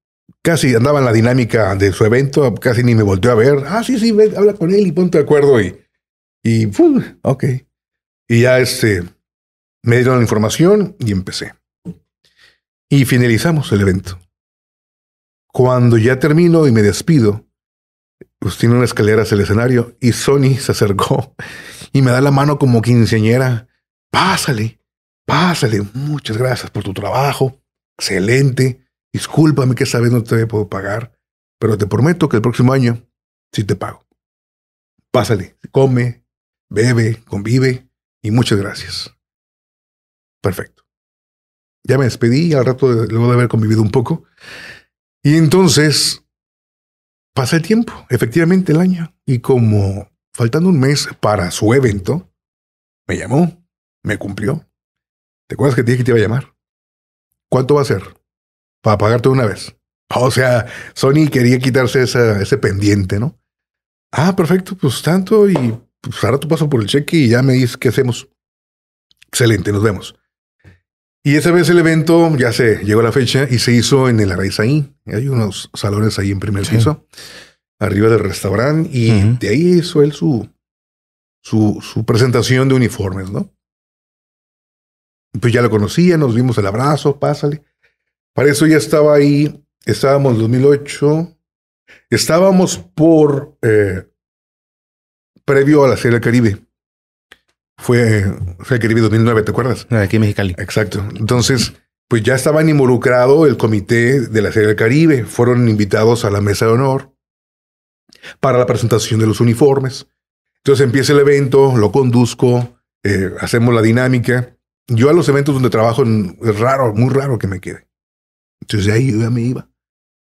Speaker 2: casi andaba en la dinámica de su evento, casi ni me volteó a ver. Ah, sí, sí, habla con él y ponte de acuerdo. Y, y ok. Y ya este, me dieron la información y empecé. Y finalizamos el evento. Cuando ya termino y me despido, pues tiene una escalera hacia el escenario y Sony se acercó y me da la mano como quinceañera. Pásale, pásale, muchas gracias por tu trabajo, excelente. Discúlpame que esta vez no te puedo pagar, pero te prometo que el próximo año sí te pago. Pásale, come, bebe, convive y muchas gracias. Perfecto. Ya me despedí, al rato, luego de haber convivido un poco. Y entonces Pasé el tiempo, efectivamente el año. Y como faltando un mes para su evento, me llamó, me cumplió. ¿Te acuerdas que te dije que te iba a llamar? ¿Cuánto va a ser? Para pagarte una vez. O sea, Sony quería quitarse ese pendiente, ¿no? Ah, perfecto, pues tanto y pues ahora tú paso por el cheque y ya me dices qué hacemos. Excelente, nos vemos. Y esa vez el evento, ya se llegó a la fecha y se hizo en el ahí. Hay unos salones ahí en primer piso, arriba del restaurante, y de ahí hizo él su, su, presentación de uniformes, ¿no? Pues ya lo conocía, nos vimos el abrazo, pásale. Para eso ya estaba ahí, estábamos en 2008, estábamos por, eh, previo a la Serie del Caribe fue, fue el Caribe 2009, ¿te acuerdas? Ah, aquí en Mexicali. Exacto. Entonces, pues ya estaban involucrados el comité de la serie del Caribe. Fueron invitados a la mesa de honor para la presentación de los uniformes. Entonces empieza el evento, lo conduzco, eh, hacemos la dinámica. Yo a los eventos donde trabajo es raro, muy raro que me quede. Entonces ahí ya me iba.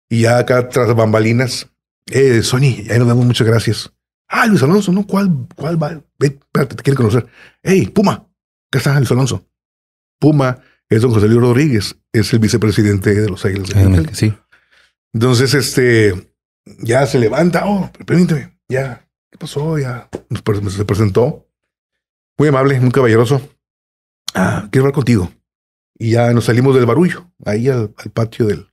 Speaker 2: Y ya acá tras bambalinas, eh, Sony, ahí nos damos muchas gracias. Ah, Luis Alonso, no, ¿cuál, cuál va? espérate, te quiere conocer. Hey, Puma, ¿qué está Luis Alonso? Puma es don José Luis Rodríguez, es el vicepresidente de los Águilas. sí. Entonces, este, ya se levanta, oh, permíteme, ya, ¿qué pasó? Ya se presentó. Muy amable, muy caballeroso. Ah, quiero hablar contigo. Y ya nos salimos del barullo, ahí al, al patio del,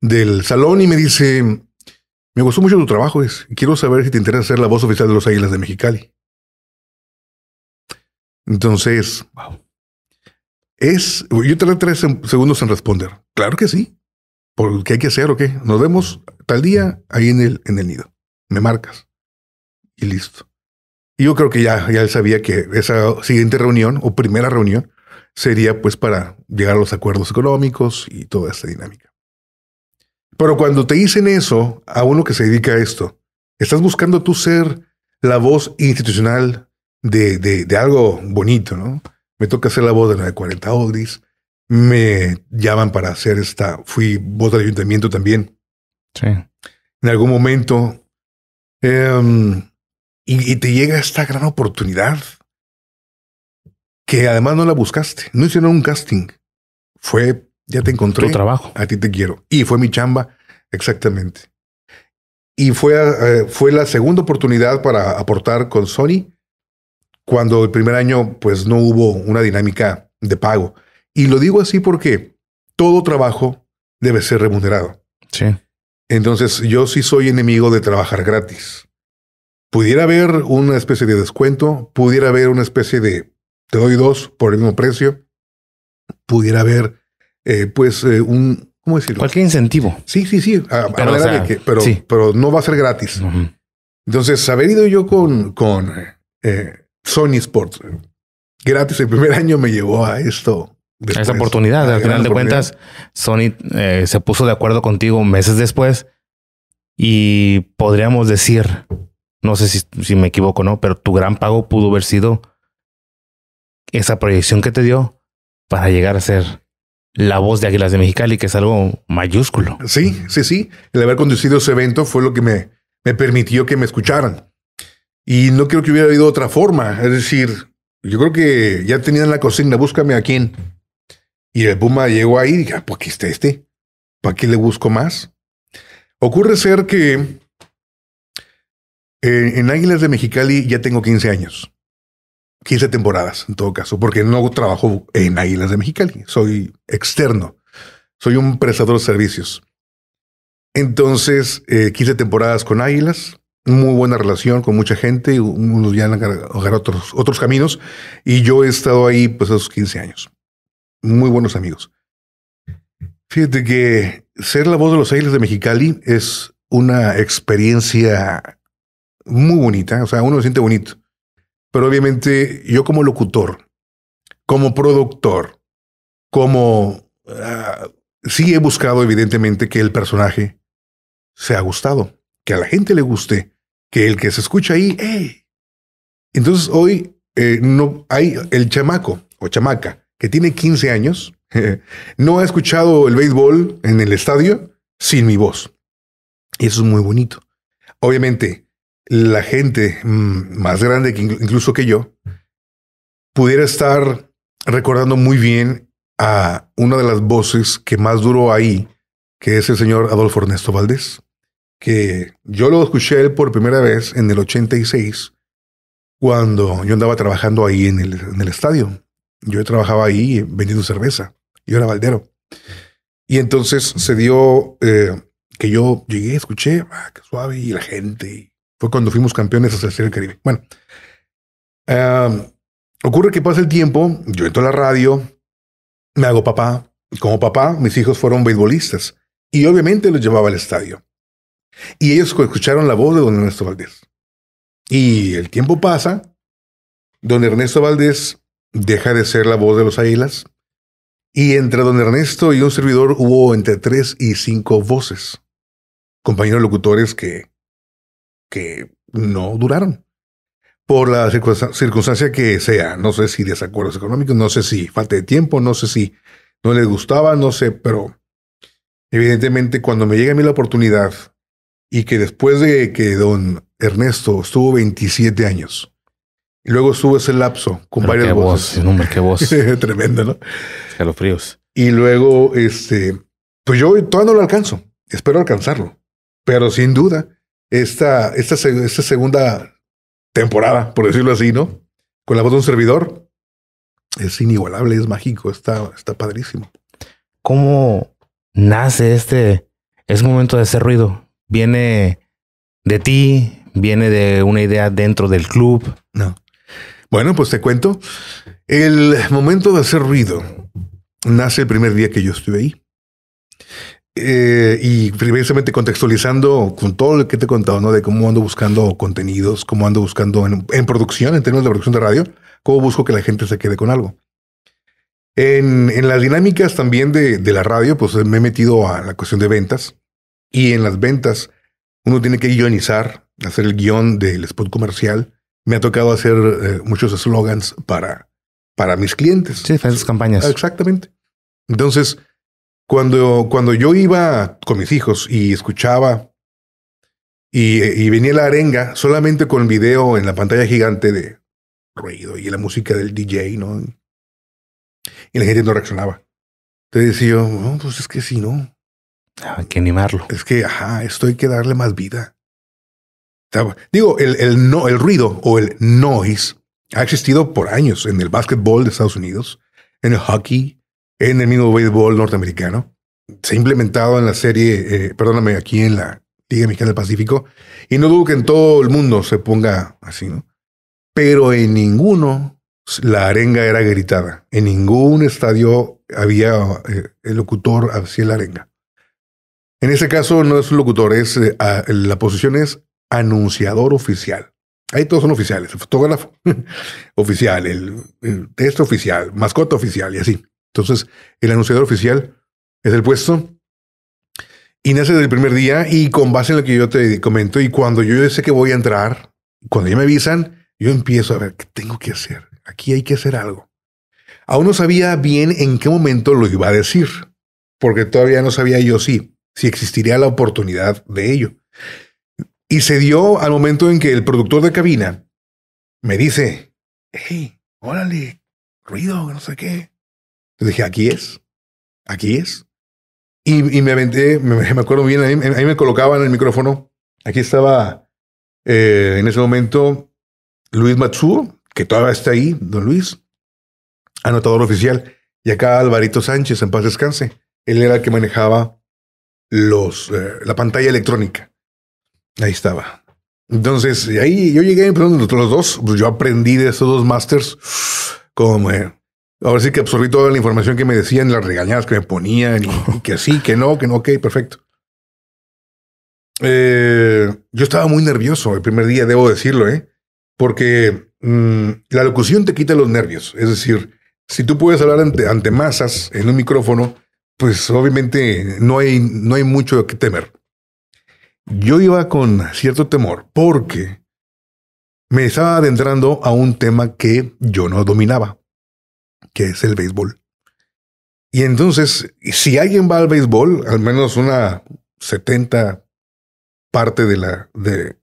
Speaker 2: del salón y me dice, me gustó mucho tu trabajo, es. Quiero saber si te interesa ser la voz oficial de los Águilas de Mexicali. Entonces, wow. Es, yo tardé tres segundos en responder. Claro que sí. Porque hay que hacer o qué. Nos vemos tal día ahí en el, en el nido. Me marcas. Y listo. Y yo creo que ya, ya él sabía que esa siguiente reunión o primera reunión sería pues para llegar a los acuerdos económicos y toda esta dinámica. Pero cuando te dicen eso a uno que se dedica a esto, estás buscando tú ser la voz institucional de, algo bonito, ¿no? Me toca ser la voz de la de 40 Me llaman para hacer esta. Fui voz del ayuntamiento también.
Speaker 1: Sí. En
Speaker 2: algún momento. Em, y te llega esta gran oportunidad que además no la buscaste. No hicieron un casting. Fue ya te encontré. trabajo. A ti te quiero. Y fue mi chamba, exactamente. Y fue, eh, fue la segunda oportunidad para aportar con Sony cuando el primer año pues no hubo una dinámica de pago. Y lo digo así porque todo trabajo debe ser remunerado. Sí. Entonces yo sí soy enemigo de trabajar gratis. Pudiera haber una especie de descuento, pudiera haber una especie de te doy dos por el mismo precio, pudiera haber eh, pues eh, un, ¿cómo decirlo? Cualquier incentivo. Sí, sí, sí. pero, no va a ser gratis. Entonces, haber ido yo con, con eh, Sony Sports gratis el primer año me llevó a esto.
Speaker 1: a esa oportunidad. Al final de cuentas, Sony se puso de acuerdo contigo meses después y podríamos decir, no sé si, si me equivoco, ¿no? Pero tu gran pago pudo haber sido esa proyección que te dio para llegar a ser la voz de Águilas de Mexicali, que es algo mayúsculo. Sí, sí, sí. El haber conducido ese evento
Speaker 2: fue lo que me, me permitió que me escucharan. Y no creo que hubiera habido otra forma. Es decir, yo creo que ya tenían la consigna, búscame a quién. Y el Puma llegó ahí y dije, ah, pues aquí está este. ¿Para qué le busco más? Ocurre ser que eh, en Águilas de Mexicali ya tengo 15 años. 15 temporadas en todo caso, porque no trabajo en Águilas de Mexicali, soy externo, soy un prestador de servicios. Entonces, 15 eh, temporadas con Águilas, muy buena relación con mucha gente, unos ya a otros, otros caminos, y yo he estado ahí pues esos 15 años. Muy buenos amigos. Fíjate que ser la voz de los Águilas de Mexicali es una experiencia muy bonita, o sea, uno se siente bonito. Pero obviamente yo como locutor, como productor, como... Ah, sí he buscado evidentemente que el personaje sea gustado, que a la gente le guste, que el que se escucha ahí, Entonces hoy eh, no hay el chamaco o chamaca que tiene 15 años, no ha escuchado el béisbol en el estadio sin mi voz. Y eso es muy bonito. Obviamente, la gente mm, más grande que incluso que yo pudiera estar recordando muy bien a una de las voces que más duró ahí, que es el señor Adolfo Ernesto Valdés, que yo lo escuché él por primera vez en el 86, cuando yo andaba trabajando ahí en el, en el estadio. Yo trabajaba ahí vendiendo cerveza, yo era valdero. Y entonces se dio eh, que yo llegué, escuché, ah, qué suave, y la gente, fue cuando fuimos campeones a ser del Caribe. Bueno, ah, ocurre que pasa el tiempo, yo entro a la radio, me hago papá. Como papá, mis hijos fueron beisbolistas y obviamente los llevaba al estadio. Y ellos escucharon la voz de don Ernesto Valdés. Y el tiempo pasa, don Ernesto Valdés deja de ser la voz de los Águilas y entre don Ernesto y un servidor hubo entre tres y cinco voces, compañeros locutores que que no duraron. Por la circunstancia, que sea, no sé si desacuerdos económicos, no sé si falta de tiempo, no sé si no les gustaba, no sé, pero evidentemente cuando me llega a mí la oportunidad y que después de que don Ernesto estuvo 27 años, y luego estuvo ese lapso con varios varias qué voces. Voz, no, qué voz. Tremendo, ¿no? Y luego, este, pues yo todavía no lo alcanzo. Espero alcanzarlo. Pero sin duda, esta, esta segunda temporada, por decirlo así, ¿no? Con la voz de un servidor. Es inigualable, es mágico, está, está padrísimo.
Speaker 1: ¿Cómo nace este? Es momento de hacer ruido. Viene de ti, viene de una idea dentro del club. No. Bueno, pues te cuento. El momento de hacer ruido nace el primer día
Speaker 2: que yo estuve ahí. Eh, y precisamente contextualizando con todo lo que te he contado, ¿no? De cómo ando buscando contenidos, cómo ando buscando en, producción, en términos de producción de radio, cómo busco que la gente se quede con algo. En, en las dinámicas también de, de, la radio, pues me he metido a la cuestión de ventas. Y en las ventas, uno tiene que guionizar, hacer el guión del spot comercial. Me ha tocado hacer eh, muchos slogans para, para mis clientes. Sí, diferentes campañas. Exactamente. Entonces, cuando, cuando yo iba con mis hijos y escuchaba y, venía la arenga solamente con el video en la pantalla gigante de ruido y la música del DJ, ¿no? Y la gente no reaccionaba. Entonces decía, no, pues es que si sí, no. Hay que animarlo. Es que, ajá, esto hay que darle más vida. Digo, el, el, no, el ruido o el noise ha existido por años en el básquetbol de Estados Unidos, en el hockey, en el mismo béisbol norteamericano. Se ha implementado en la serie, eh, perdóname, aquí en la Liga Mexicana del Pacífico. Y no dudo que en todo el mundo se ponga así, ¿no? Pero en ninguno la arenga era gritada. En ningún estadio había eh, el locutor hacia la arenga. En ese caso no es un locutor, es, eh, la posición es anunciador oficial. Ahí todos son oficiales, el fotógrafo oficial, el, texto oficial, mascota oficial y así. Entonces, el anunciador oficial es el puesto y nace del primer día y con base en lo que yo te comento y cuando yo sé que voy a entrar, cuando ya me avisan, yo empiezo a ver qué tengo que hacer. Aquí hay que hacer algo. Aún no sabía bien en qué momento lo iba a decir, porque todavía no sabía yo si, si existiría la oportunidad de ello. Y se dio al momento en que el productor de cabina me dice, hey, órale, ruido, no sé qué. Entonces dije, aquí es, aquí es. Y, me aventé, me, acuerdo bien, ahí, ahí me colocaban el micrófono. Aquí estaba eh, en ese momento Luis Matsuo, que todavía está ahí, don Luis, anotador oficial. Y acá Alvarito Sánchez, en paz descanse. Él era el que manejaba los, eh, la pantalla electrónica. Ahí estaba. Entonces, ahí yo llegué, pero pues, los dos, pues, yo aprendí de esos dos masters como eh, Ahora sí que absorbí toda la información que me decían, las regañadas que me ponían, y, que sí, que no, que no, ok, perfecto. Eh, yo estaba muy nervioso el primer día, debo decirlo, ¿eh? porque mm, la locución te quita los nervios. Es decir, si tú puedes hablar ante, ante masas en un micrófono, pues obviamente no hay, no hay mucho que temer. Yo iba con cierto temor porque me estaba adentrando a un tema que yo no dominaba que es el béisbol. Y entonces, si alguien va al béisbol, al menos una 70 parte de la, de,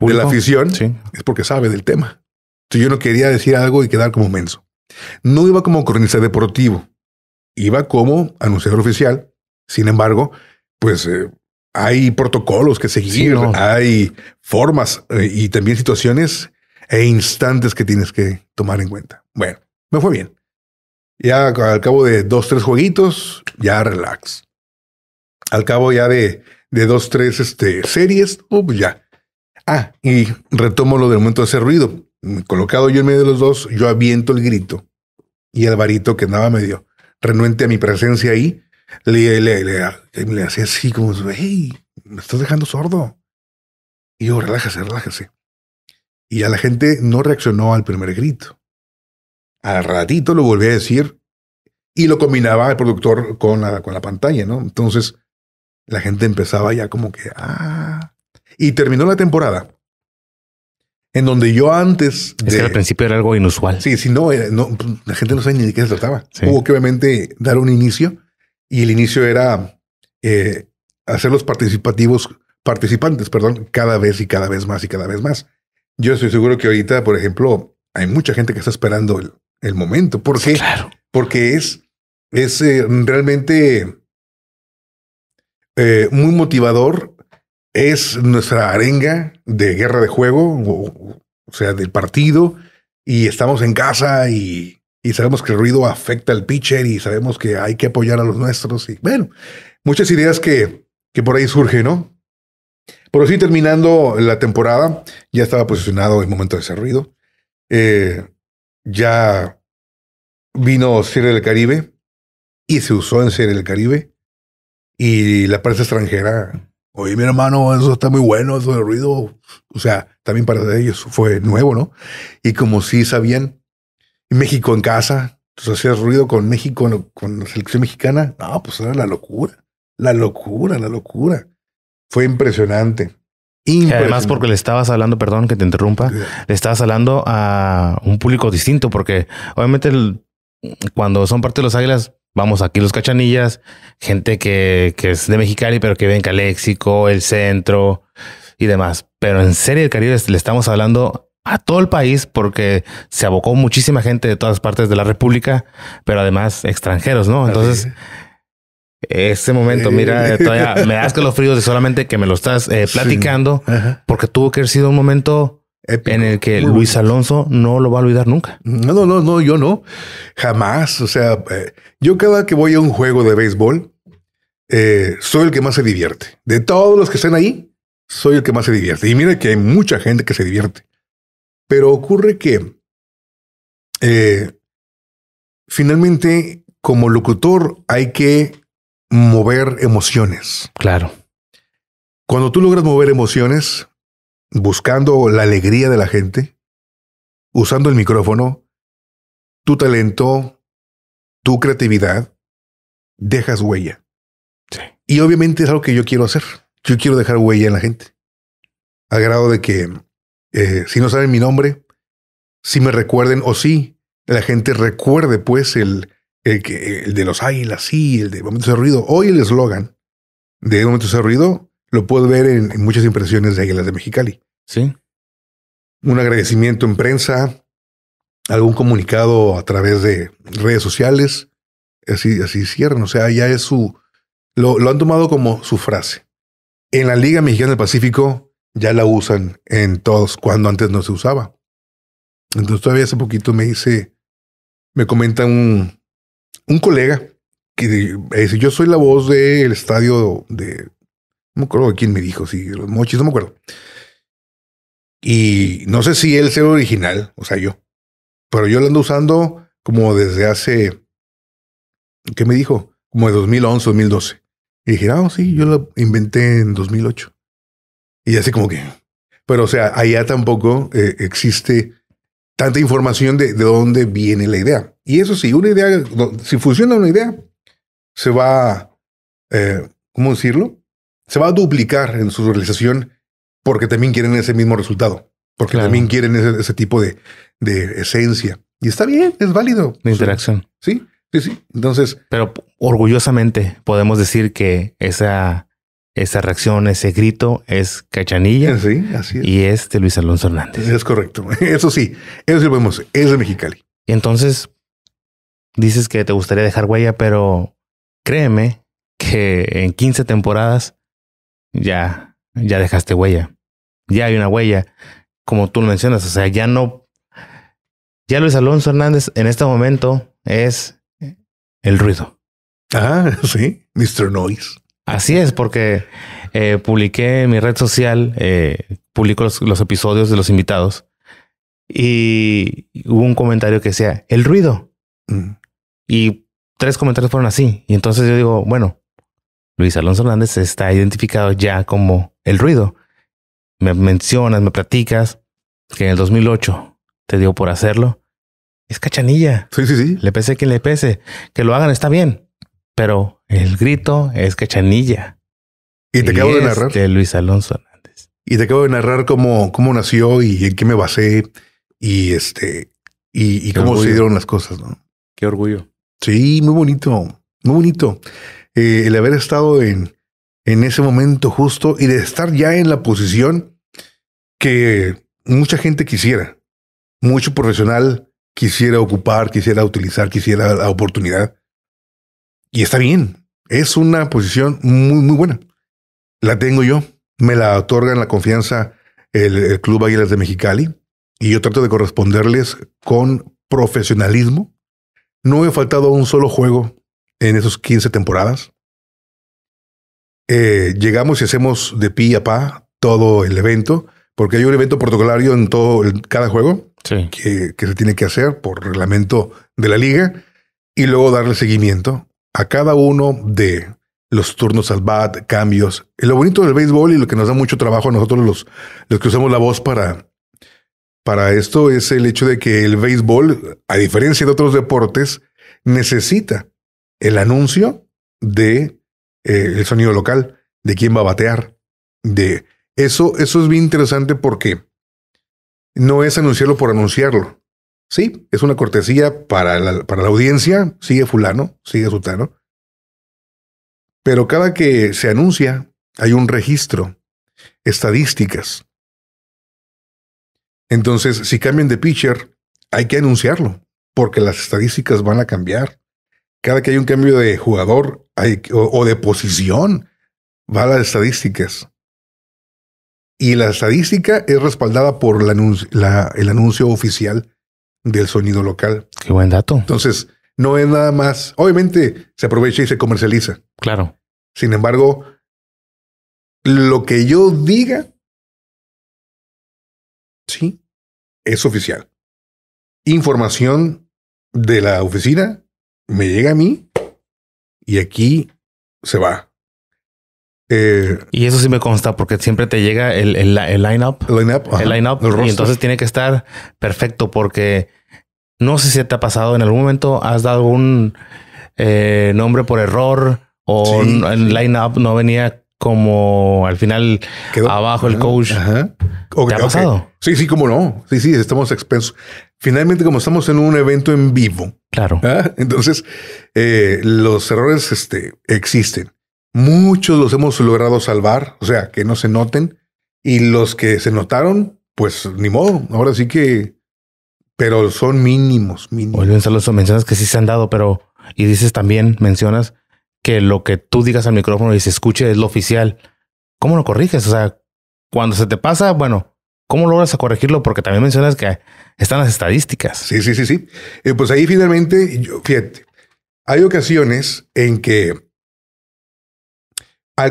Speaker 2: la afición, es porque sabe del tema. yo no quería decir algo y quedar como menso. No iba como cronista deportivo, iba como anunciador oficial. Sin embargo, pues eh, hay protocolos que seguir, hay formas eh, y también situaciones e instantes que tienes que tomar en cuenta. Bueno, me fue bien. Ya al cabo de dos, tres jueguitos, ya relax. Al cabo ya de, de dos, tres este, series, ya. Ah, y retomo lo del momento de hacer ruido. Colocado yo en medio de los dos, yo aviento el grito. Y el varito que andaba medio renuente a mi presencia ahí, le, le, le, hacía así como, hey, me estás dejando sordo. Y yo, relájese, relájese. Y a la gente no reaccionó al primer grito. Al ratito lo volví a decir y lo combinaba el productor con la, con la pantalla, ¿no? Entonces la gente empezaba ya como que, ah. Y terminó la temporada. En donde yo antes. De, es al
Speaker 1: principio era algo inusual.
Speaker 2: Sí, si eh, no, la gente no sabía ni de qué se trataba. Hubo que obviamente dar un inicio y el inicio era eh, hacer los participativos, participantes, perdón, cada vez y cada vez más y cada vez más. Yo estoy seguro que ahorita, por ejemplo, hay mucha gente que está esperando el, el momento. Porque es, es eh, realmente eh, muy motivador. Es nuestra arenga de guerra de juego, o, sea, del partido, y estamos en casa y, sabemos que el ruido afecta al pitcher y sabemos que hay que apoyar a los nuestros. Y bueno, muchas ideas que, que por ahí surgen, ¿no? Pero así terminando la temporada, ya estaba posicionado el momento de ese ruido. Eh, ya vino Sierra del Caribe y se usó en Sierra del Caribe. Y la prensa extranjera, oye, mi hermano, eso está muy bueno, eso de ruido. O sea, también para ellos fue nuevo, ¿no? Y como si sabían, México en casa, entonces pues, hacías ruido con México, con la selección mexicana, no, pues era la locura, la locura, la locura. Fue impresionante.
Speaker 1: Y además porque le estabas hablando, perdón que te interrumpa, le estabas hablando a un público distinto, porque obviamente cuando son parte de los águilas, vamos aquí los cachanillas, gente que, es de Mexicali, pero que ven Caléxico, el centro y demás. Pero en Serie de Caribe le estamos hablando a todo el país porque se abocó muchísima gente de todas partes de la República, pero además extranjeros, ¿no? Entonces... Ese momento, mira, me das que los fríos de solamente que me lo estás eh, platicando, porque tuvo que haber sido un momento en el que Luis Alonso no lo va a olvidar nunca. No, no, no, no yo no, jamás. O sea, eh, yo cada que voy a un juego
Speaker 2: de béisbol, eh, soy el que más se divierte. De todos los que están ahí, soy el que más se divierte. Y mira que hay mucha gente que se divierte. Pero ocurre que finalmente, como locutor, hay que mover emociones. Claro. Cuando tú logras mover emociones, buscando la alegría de la gente, usando el micrófono, tu talento, tu creatividad, dejas huella. Y obviamente es algo que yo quiero hacer. Yo quiero dejar huella en la gente. Al grado de que eh, si no saben mi nombre, si me recuerden o si la gente recuerde pues el, el, de los águilas, sí, el de Momentos de Ruido. Hoy el eslogan de Momentos de Ruido lo puedo ver en, muchas impresiones de Águilas de Mexicali. Sí. Un agradecimiento en prensa, algún comunicado a través de redes sociales. Así, así cierran. O sea, ya es su. Lo, han tomado como su frase. En la Liga Mexicana del Pacífico ya la usan en todos cuando antes no se usaba. Entonces todavía hace poquito me dice, me comenta un, un colega que dice, yo soy la voz del estadio de, no me acuerdo quién me dijo, sí, los mochis, no me acuerdo. Y no sé si él sea original, o sea, yo, pero yo lo ando usando como desde hace, ¿qué me dijo? Como de 2011, 2012. Y dije, ah, oh, sí, yo lo inventé en 2008. Y así como que, pero o sea, allá tampoco eh, existe tanta información de, de dónde viene la idea. Y eso sí, una idea, si funciona una idea, se va, eh, ¿cómo decirlo? Se va a duplicar en su realización porque también quieren ese mismo resultado, porque también quieren ese, tipo de, de, esencia. Y está bien, es válido.
Speaker 1: La interacción. Sí, sí, sí. Entonces. Pero orgullosamente podemos decir que esa esa reacción, ese grito es Cachanilla. Sí, así es. Y es de Luis Alonso Hernández. Es correcto. Eso sí, eso sí lo Es de Mexicali. Y entonces dices que te gustaría dejar huella, pero créeme que en 15 temporadas ya, ya dejaste huella. Ya hay una huella, como tú lo mencionas. O sea, ya no. Ya Luis Alonso Hernández en este momento es el ruido. Ah, sí, Mr. Noise. Así es, porque eh, publiqué en mi red social, eh, publico los, episodios de los invitados y hubo un comentario que decía, el ruido. Mm. Y tres comentarios fueron así. Y entonces yo digo, bueno, Luis Alonso Hernández está identificado ya como el ruido. Me mencionas, me platicas que en el 2008 te dio por hacerlo. Es cachanilla. Sí, sí, sí. Le pese que quien le pese. Que lo hagan está bien pero el grito es cachanilla. Y te acabo de narrar. De Luis Alonso Hernández.
Speaker 2: Y te acabo de narrar cómo, cómo nació y en qué me basé y este y, cómo se dieron las cosas, ¿no? Qué orgullo. Sí, muy bonito, muy bonito. Eh, el haber estado en, en ese momento justo y de estar ya en la posición que mucha gente quisiera, mucho profesional quisiera ocupar, quisiera utilizar, quisiera la oportunidad. Y está bien, es una posición muy, muy buena. La tengo yo, me la otorgan la confianza el, Club Águilas de Mexicali y yo trato de corresponderles con profesionalismo. No he faltado un solo juego en esas 15 temporadas. Eh, llegamos y hacemos de pie a pa todo el evento, porque hay un evento protocolario en todo cada juego que, se tiene que hacer por reglamento de la liga y luego darle seguimiento a cada uno de los turnos al bat, cambios. lo bonito del béisbol y lo que nos da mucho trabajo a nosotros los, los que usamos la voz para, para esto es el hecho de que el béisbol, a diferencia de otros deportes, necesita el anuncio de eh, el sonido local, de quién va a batear, de eso, eso es bien interesante porque no es anunciarlo por anunciarlo. Sí, es una cortesía para la, audiencia, sigue fulano, sigue sutano. Pero cada que se anuncia, hay un registro, estadísticas. Entonces, si cambian de pitcher, hay que anunciarlo, porque las estadísticas van a cambiar. Cada que hay un cambio de jugador o, de posición, va a las estadísticas. Y la estadística es respaldada por el anuncio oficial del sonido local. Qué buen dato. Entonces, no es nada más. Obviamente se aprovecha y se comercializa. Claro. Sin embargo, lo que yo diga, sí, es oficial. Información de la oficina me llega a mí y aquí
Speaker 1: se va. Eh, y eso sí me consta porque siempre te llega el, el, line-up. El line y entonces tiene que estar perfecto porque no sé si te ha pasado en algún momento, has dado un eh, nombre por error o en el line-up no venía como al final abajo el coach. ha pasado?
Speaker 2: Sí, sí, cómo no. Sí, sí, estamos expensos. Finalmente, como estamos en un evento en vivo. Claro. ¿ah? Entonces, eh, los errores este, existen. Muchos los hemos logrado salvar, o sea, que no se noten.
Speaker 1: Y los que se notaron, pues ni modo. Ahora sí que, pero son mínimos, mínimos. mencionas que sí se han dado, pero, y dices también, mencionas que lo que tú digas al micrófono y se escuche es lo oficial. ¿Cómo lo corriges? O sea, cuando se te pasa, bueno, ¿cómo logras corregirlo? Porque también mencionas que están las estadísticas. Sí,
Speaker 2: sí, sí, sí. Eh, pues ahí finalmente, fíjate, hay ocasiones en que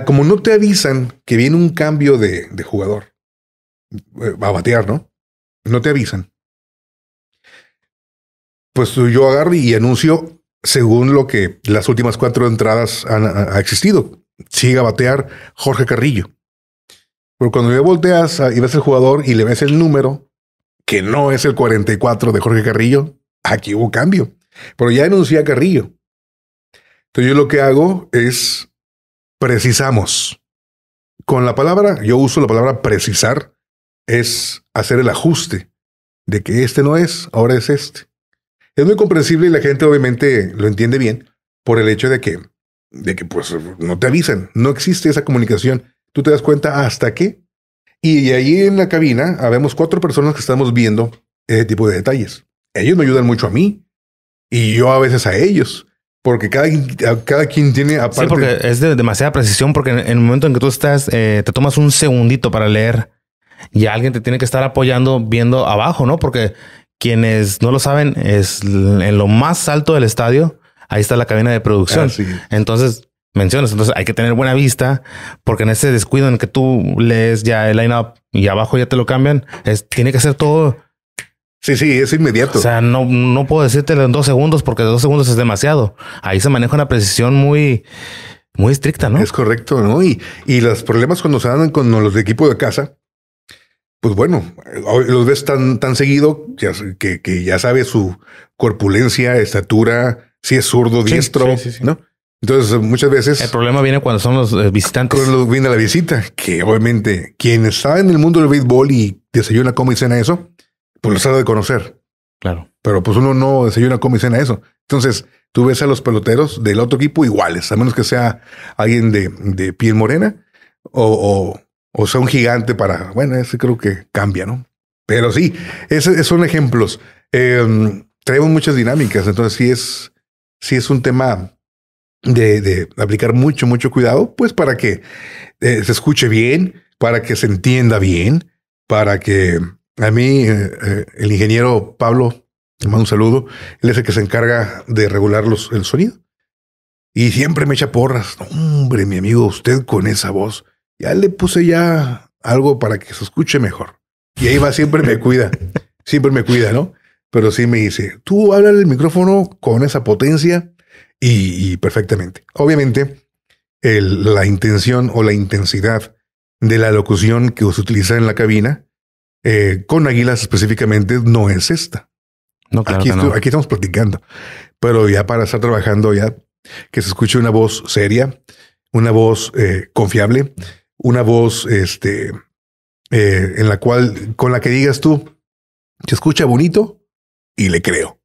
Speaker 2: como no te avisan que viene un cambio de, jugador eh, a batear, ¿no? No te avisan. Pues yo agarro y anuncio según lo que las últimas cuatro entradas han existido. Sigue a batear Jorge Carrillo. Pero cuando ya volteas y ves el jugador y le ves el número, que no es el 44 de Jorge Carrillo, aquí hubo cambio. Pero ya anuncié a Carrillo. Entonces yo lo que hago es precisamos. Con la palabra, yo uso la palabra precisar, es hacer el ajuste de que este no es, ahora es este. Es muy comprensible y la gente obviamente lo entiende bien por el hecho de que, de que pues no te avisan, no existe esa comunicación. Tú te das cuenta hasta qué. Y ahí en la cabina habemos cuatro personas que estamos viendo ese tipo de detalles. Ellos me ayudan mucho a mí y yo a veces a ellos. Porque cada, cada quien tiene aparte. porque
Speaker 1: es de demasiada precisión, porque en el momento en que tú estás, eh, te tomas un segundito para leer y alguien te tiene que estar apoyando viendo abajo, ¿no? Porque quienes no lo saben, es en lo más alto del estadio, ahí está la cabina de producción. Entonces, mencionas, entonces hay que tener buena vista, porque en ese descuido en que tú lees ya el line-up y abajo ya te lo cambian, es, tiene que ser todo Sí, sí, es inmediato. O sea, no, no puedo decirte en dos segundos porque dos segundos es demasiado. Ahí se maneja una precisión muy, muy estricta, ¿no? Es correcto, ¿no? Y, y los problemas cuando se dan con los de equipo de casa,
Speaker 2: pues bueno, los ves tan, tan seguido que, que ya sabes su corpulencia, estatura, si es zurdo, diestro, ¿no? Entonces, muchas veces. El problema viene cuando son los eh, visitantes. Cuando viene la visita, que obviamente quien está en el mundo del béisbol y desayuna, come y cena eso, pues los has de conocer. Claro. Pero pues uno no desayuna, come y cena eso. Entonces, tú ves a los peloteros del otro equipo iguales, a menos que sea alguien de, de piel morena o, o, sea un gigante para, bueno, ese creo que cambia, ¿no? Pero sí, esos son ejemplos. Em, traemos muchas dinámicas, entonces si es, sí es un tema de, aplicar mucho, mucho cuidado, pues para que eh, se escuche bien, para que se entienda bien, para que a mí, eh, eh, el ingeniero Pablo, le mando un saludo, él es el que se encarga de regular el sonido. Y siempre me echa porras. Hombre, mi amigo, usted con esa voz. Ya le puse ya algo para que se escuche mejor. Y ahí va, siempre me cuida. Siempre me cuida, ¿no? Pero sí me dice, tú habla el micrófono con esa potencia y, perfectamente. Obviamente, la intención o la intensidad de la locución que se utiliza en la cabina eh, con águilas específicamente no es esta. No, aquí, estamos platicando, pero ya para estar trabajando, ya que se escuche una voz seria, una voz eh, confiable, una voz este, eh, en la cual, con la que digas tú, se escucha bonito y le creo.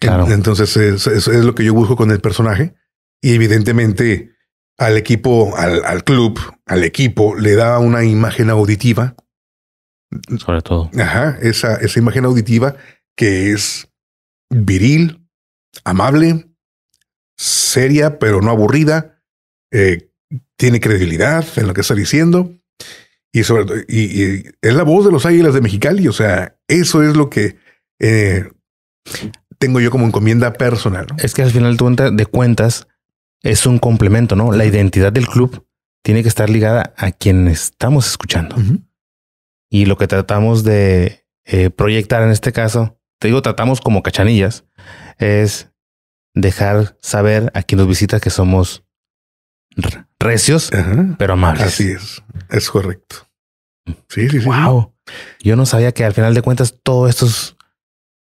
Speaker 2: Entonces, eso es, lo que yo busco con el personaje. Y evidentemente, al equipo, al, club, al equipo, le da una imagen auditiva sobre todo. Ajá, esa, esa imagen auditiva que es viril, amable, seria, pero no aburrida, eh, tiene credibilidad en lo que está diciendo. Y, sobre, todo, y, es la voz de los águilas de Mexicali. O sea, eso es lo que
Speaker 1: eh, tengo yo como encomienda personal. Es que al final de cuentas es un complemento, ¿no? La identidad del club tiene que estar ligada a quien estamos escuchando y lo que tratamos de eh, proyectar en este caso, te digo, tratamos como cachanillas, es dejar saber a quien nos visita que somos recios, pero amables. Así es, es correcto. Sí, Wow. Yo no sabía que al final de cuentas todo esto es,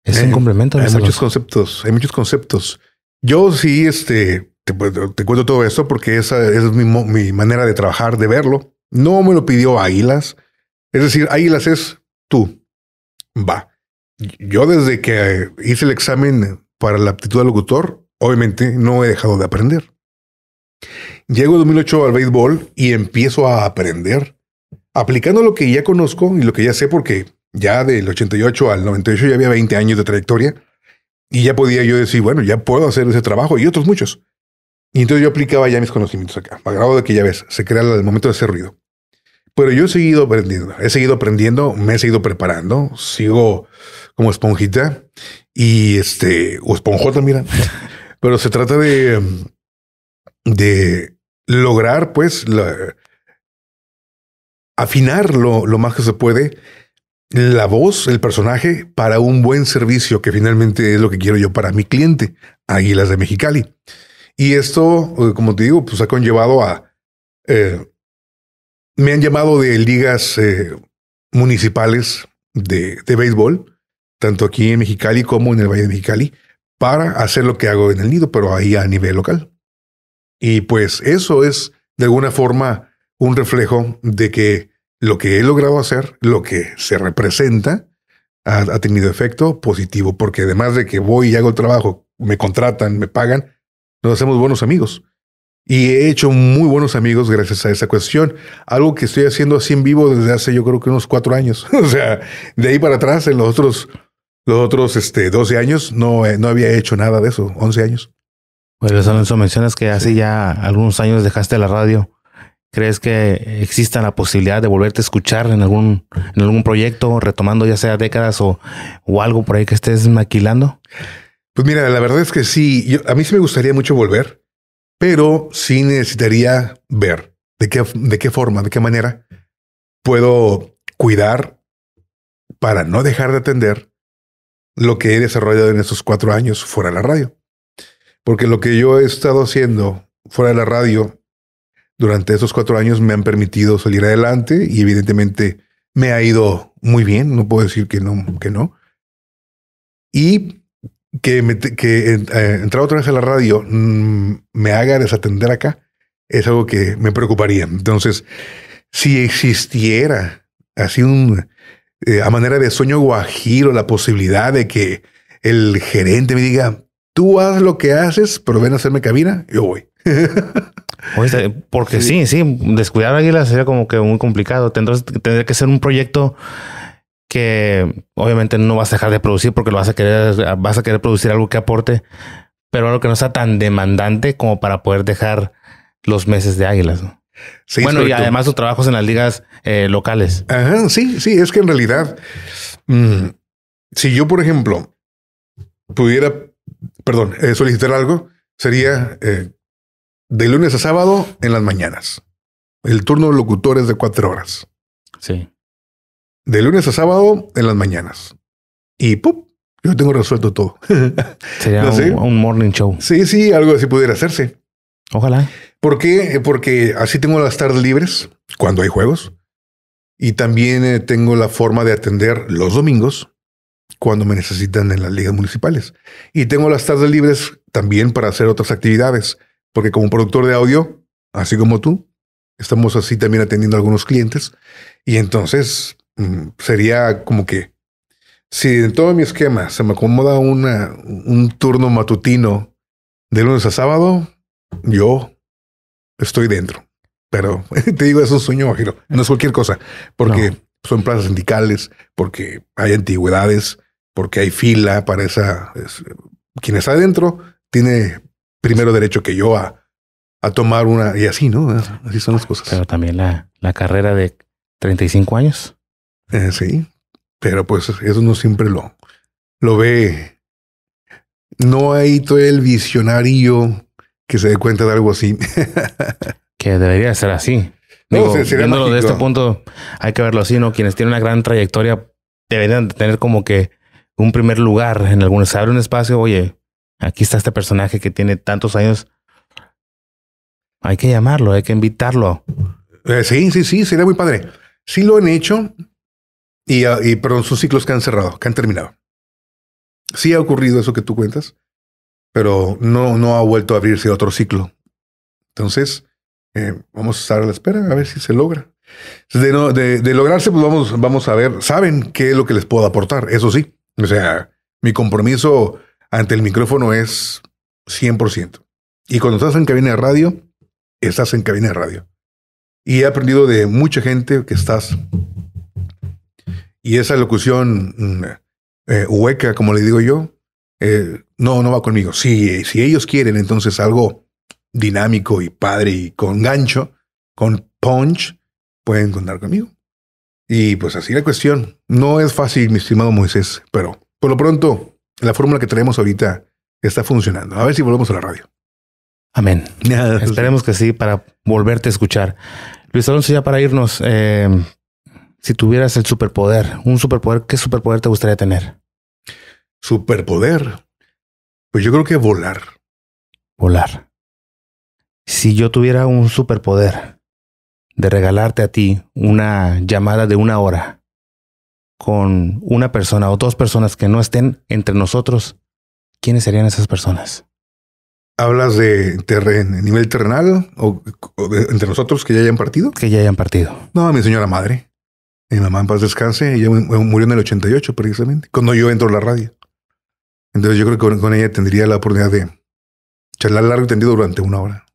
Speaker 1: un eh, complemento. Hay muchos
Speaker 2: conceptos, hay muchos conceptos. Yo sí, este, te, cuento todo esto porque esa es mi, mi, manera de trabajar, de verlo. No me lo pidió Águilas, es decir, ahí las es tú. Va. Yo desde que hice el examen para la aptitud de locutor, obviamente no he dejado de aprender. Llego en 2008 al béisbol y empiezo a aprender, aplicando lo que ya conozco y lo que ya sé, porque ya del 88 al 98 ya había 20 años de trayectoria y ya podía yo decir, bueno, ya puedo hacer ese trabajo y otros muchos. Y entonces yo aplicaba ya mis conocimientos acá, a grado de que ya ves, se crea el momento de hacer ruido. Pero yo he seguido aprendiendo, he seguido aprendiendo, me he seguido preparando, sigo como esponjita y este, o esponjota, mira. Pero se trata de, de lograr, pues, la, afinar lo, más que se puede la voz, el personaje, para un buen servicio, que finalmente es lo que quiero yo para mi cliente, Águilas de Mexicali. Y esto, eh, como te digo, pues ha conllevado a eh, me han llamado de ligas eh, municipales de, de, béisbol, tanto aquí en Mexicali como en el Valle de Mexicali, para hacer lo que hago en el nido, pero ahí a nivel local. Y pues eso es de alguna forma un reflejo de que lo que he logrado hacer, lo que se representa, ha tenido efecto positivo, porque además de que voy y hago el trabajo, me contratan, me pagan, nos hacemos buenos amigos. Y he hecho muy buenos amigos gracias a esa cuestión. Algo que estoy haciendo así en vivo desde hace yo creo que unos cuatro años. o sea, de ahí para atrás, en los otros, los otros este, 12 años, no, eh, no había hecho nada de eso, 11 años.
Speaker 1: Pues eso mencionas que hace ya algunos años dejaste la radio. ¿Crees que exista la posibilidad de volverte a escuchar en algún, en algún proyecto, retomando ya sea décadas o, o algo por ahí que estés maquilando?
Speaker 2: Pues mira, la verdad es que sí, a mí sí me gustaría mucho volver pero sí necesitaría ver de qué, de qué forma, de qué manera puedo cuidar para no dejar de atender lo que he desarrollado en estos cuatro años fuera de la radio. Porque lo que yo he estado haciendo fuera de la radio durante esos cuatro años me han permitido salir adelante y evidentemente me ha ido muy bien, no puedo decir que no, que no. Y que, me, que eh, eh, entrar otra vez a la radio mm, me haga desatender acá es algo que me preocuparía. Entonces, si existiera así un, eh, a manera de sueño guajiro la posibilidad de que el gerente me diga, tú haz lo que haces, pero ven a hacerme cabina, yo voy.
Speaker 1: porque sí. sí, descuidar águila sería como que muy complicado. Tendrás, tendría que ser un proyecto que obviamente no vas a dejar de producir porque lo vas a querer, vas a querer producir algo que aporte, pero algo que no sea tan demandante como para poder dejar los meses de águilas. bueno, y además sus trabajos en las ligas eh, locales.
Speaker 2: sí, sí, es que en realidad, mm, si yo, por ejemplo, pudiera, perdón, eh, solicitar algo, sería eh, de lunes a sábado en las mañanas. El turno de locutores de cuatro horas. Sí de lunes a sábado en las mañanas. Y ¡pup! Yo tengo resuelto todo. Sería un, morning show. Sí, sí, algo así pudiera hacerse. Ojalá. ¿Por qué? Porque así tengo las tardes libres cuando hay juegos. Y también eh, tengo la forma de atender los domingos cuando me necesitan en las ligas municipales. Y tengo las tardes libres también para hacer otras actividades. Porque como productor de audio, así como tú, estamos así también atendiendo a algunos clientes. Y entonces Mm, sería como que si en todo mi esquema se me acomoda una, un turno matutino de lunes a sábado, yo estoy dentro. Pero te digo, es un sueño No es cualquier cosa, porque son plazas sindicales, porque hay antigüedades, porque hay fila para esa. quien está adentro tiene primero derecho que yo a, tomar una. Y así, ¿no? Así son las cosas. Pero también la,
Speaker 1: la carrera de
Speaker 2: 35 años. Eh, sí, pero pues eso no siempre lo, lo ve. No hay todo el visionario que se dé
Speaker 1: cuenta de algo así. que debería ser así. Digo, no, de este punto, hay que verlo así, ¿no? Quienes tienen una gran trayectoria deberían tener como que un primer lugar en algunos. Se abre un espacio, oye, aquí está este personaje que tiene tantos años. Hay que llamarlo, hay que invitarlo.
Speaker 2: Eh, sí, sí, sí, sería muy padre. Sí lo han hecho, Ah, y, perdón, son ciclos que han cerrado, que han terminado. Sí ha ocurrido eso que tú cuentas, pero no, no ha vuelto a abrirse otro ciclo. Entonces, eh, vamos a estar a la espera a ver si se logra. De, de, lograrse, pues vamos, vamos a ver, saben qué es lo que les puedo aportar, eso sí. O sea, mi compromiso ante el micrófono es 100%. Y cuando estás en cabina de radio, estás en cabina de radio. Y he aprendido de mucha gente que estás y esa locución mm, eh, hueca, como le digo yo, eh, no, no va conmigo. Si, si ellos quieren entonces algo dinámico y padre y con gancho, con punch, pueden contar conmigo. Y pues así la cuestión. No es fácil, mi estimado Moisés, pero por lo pronto la fórmula que traemos ahorita está funcionando. A ver si volvemos a la radio.
Speaker 1: Amén. Pues, Esperemos que sí para volverte a escuchar. Luis Alonso, ya para irnos, eh, si tuvieras el superpoder, un superpoder, ¿qué superpoder te gustaría tener? Superpoder.
Speaker 2: Pues yo creo que volar.
Speaker 1: Volar. Si yo tuviera un superpoder de regalarte a ti una llamada de una hora con una persona o dos personas que no estén entre nosotros, ¿quiénes serían esas personas?
Speaker 2: ¿Hablas de nivel terrenal o, entre nosotros que ya hayan partido? Que ya hayan partido. No, mi señora madre. Mi mamá en paz descanse, ella murió en el 88 precisamente, cuando yo entro a la radio. Entonces yo creo que con, ella tendría la oportunidad de charlar largo y tendido durante una
Speaker 1: hora.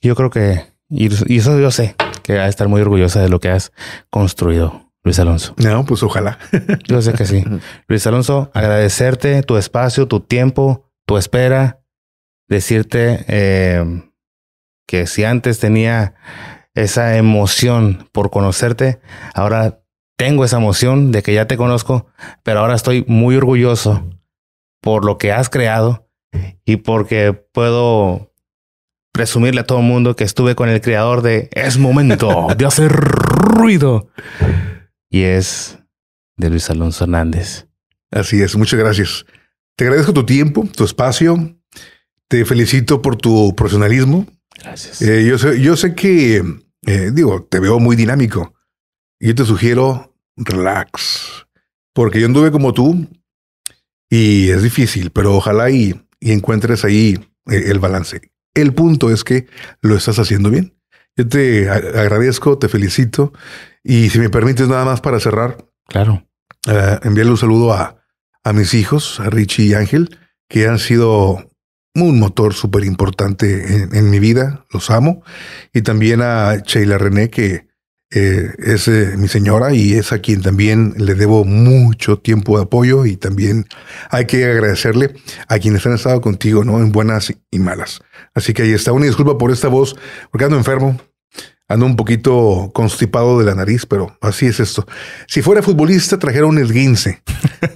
Speaker 1: Yo creo que, y, eso yo sé, que va a estar muy orgullosa de lo que has construido, Luis Alonso. No, pues ojalá. yo sé que sí. Luis Alonso, agradecerte tu espacio, tu tiempo, tu espera, decirte eh, que si antes tenía esa emoción por conocerte. Ahora tengo esa emoción de que ya te conozco, pero ahora estoy muy orgulloso por lo que has creado y porque puedo presumirle a todo el mundo que estuve con el creador de Es momento de hacer ruido. Y es de Luis Alonso Hernández. Así
Speaker 2: es, muchas gracias. Te agradezco tu tiempo, tu espacio. Te felicito por tu profesionalismo. Gracias. Eh, yo, sé, yo sé que eh, digo, te veo muy dinámico. Y yo te sugiero, relax. Porque yo anduve como tú y es difícil, pero ojalá y, encuentres ahí eh, el balance. El punto es que lo estás haciendo bien. Yo te agradezco, te felicito y si me permites nada más para cerrar. Claro. Eh, enviarle un saludo a, a mis hijos, a Richie y Ángel, que han sido un motor súper importante en, mi vida, los amo. Y también a Sheila René, que eh, es eh, mi señora y es a quien también le debo mucho tiempo de apoyo y también hay que agradecerle a quienes han estado contigo, ¿no? En buenas y malas. Así que ahí está, una disculpa por esta voz, porque ando enfermo, Ando un poquito constipado de la nariz, pero así es esto. Si fuera futbolista, trajera un esguince.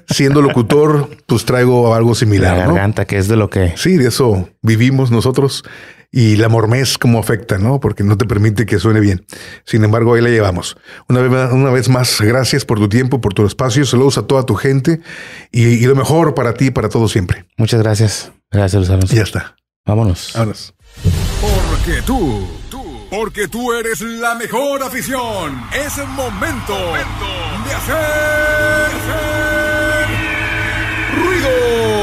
Speaker 2: Siendo locutor, pues traigo algo similar. La
Speaker 1: garganta, que es de lo que.
Speaker 2: Sí, de eso vivimos nosotros. Y la mormez, cómo afecta, ¿no? Porque no te permite que suene bien. Sin embargo, ahí la llevamos. Una vez, una vez más, gracias por tu tiempo, por tu espacio. Saludos a toda tu gente y, lo mejor para ti y para todos siempre. Muchas gracias.
Speaker 1: Gracias, Luis Alonso. Ya está. Vámonos. Vámonos.
Speaker 2: Porque tú porque tú eres la mejor afición. Es el momento, de hacer ruido.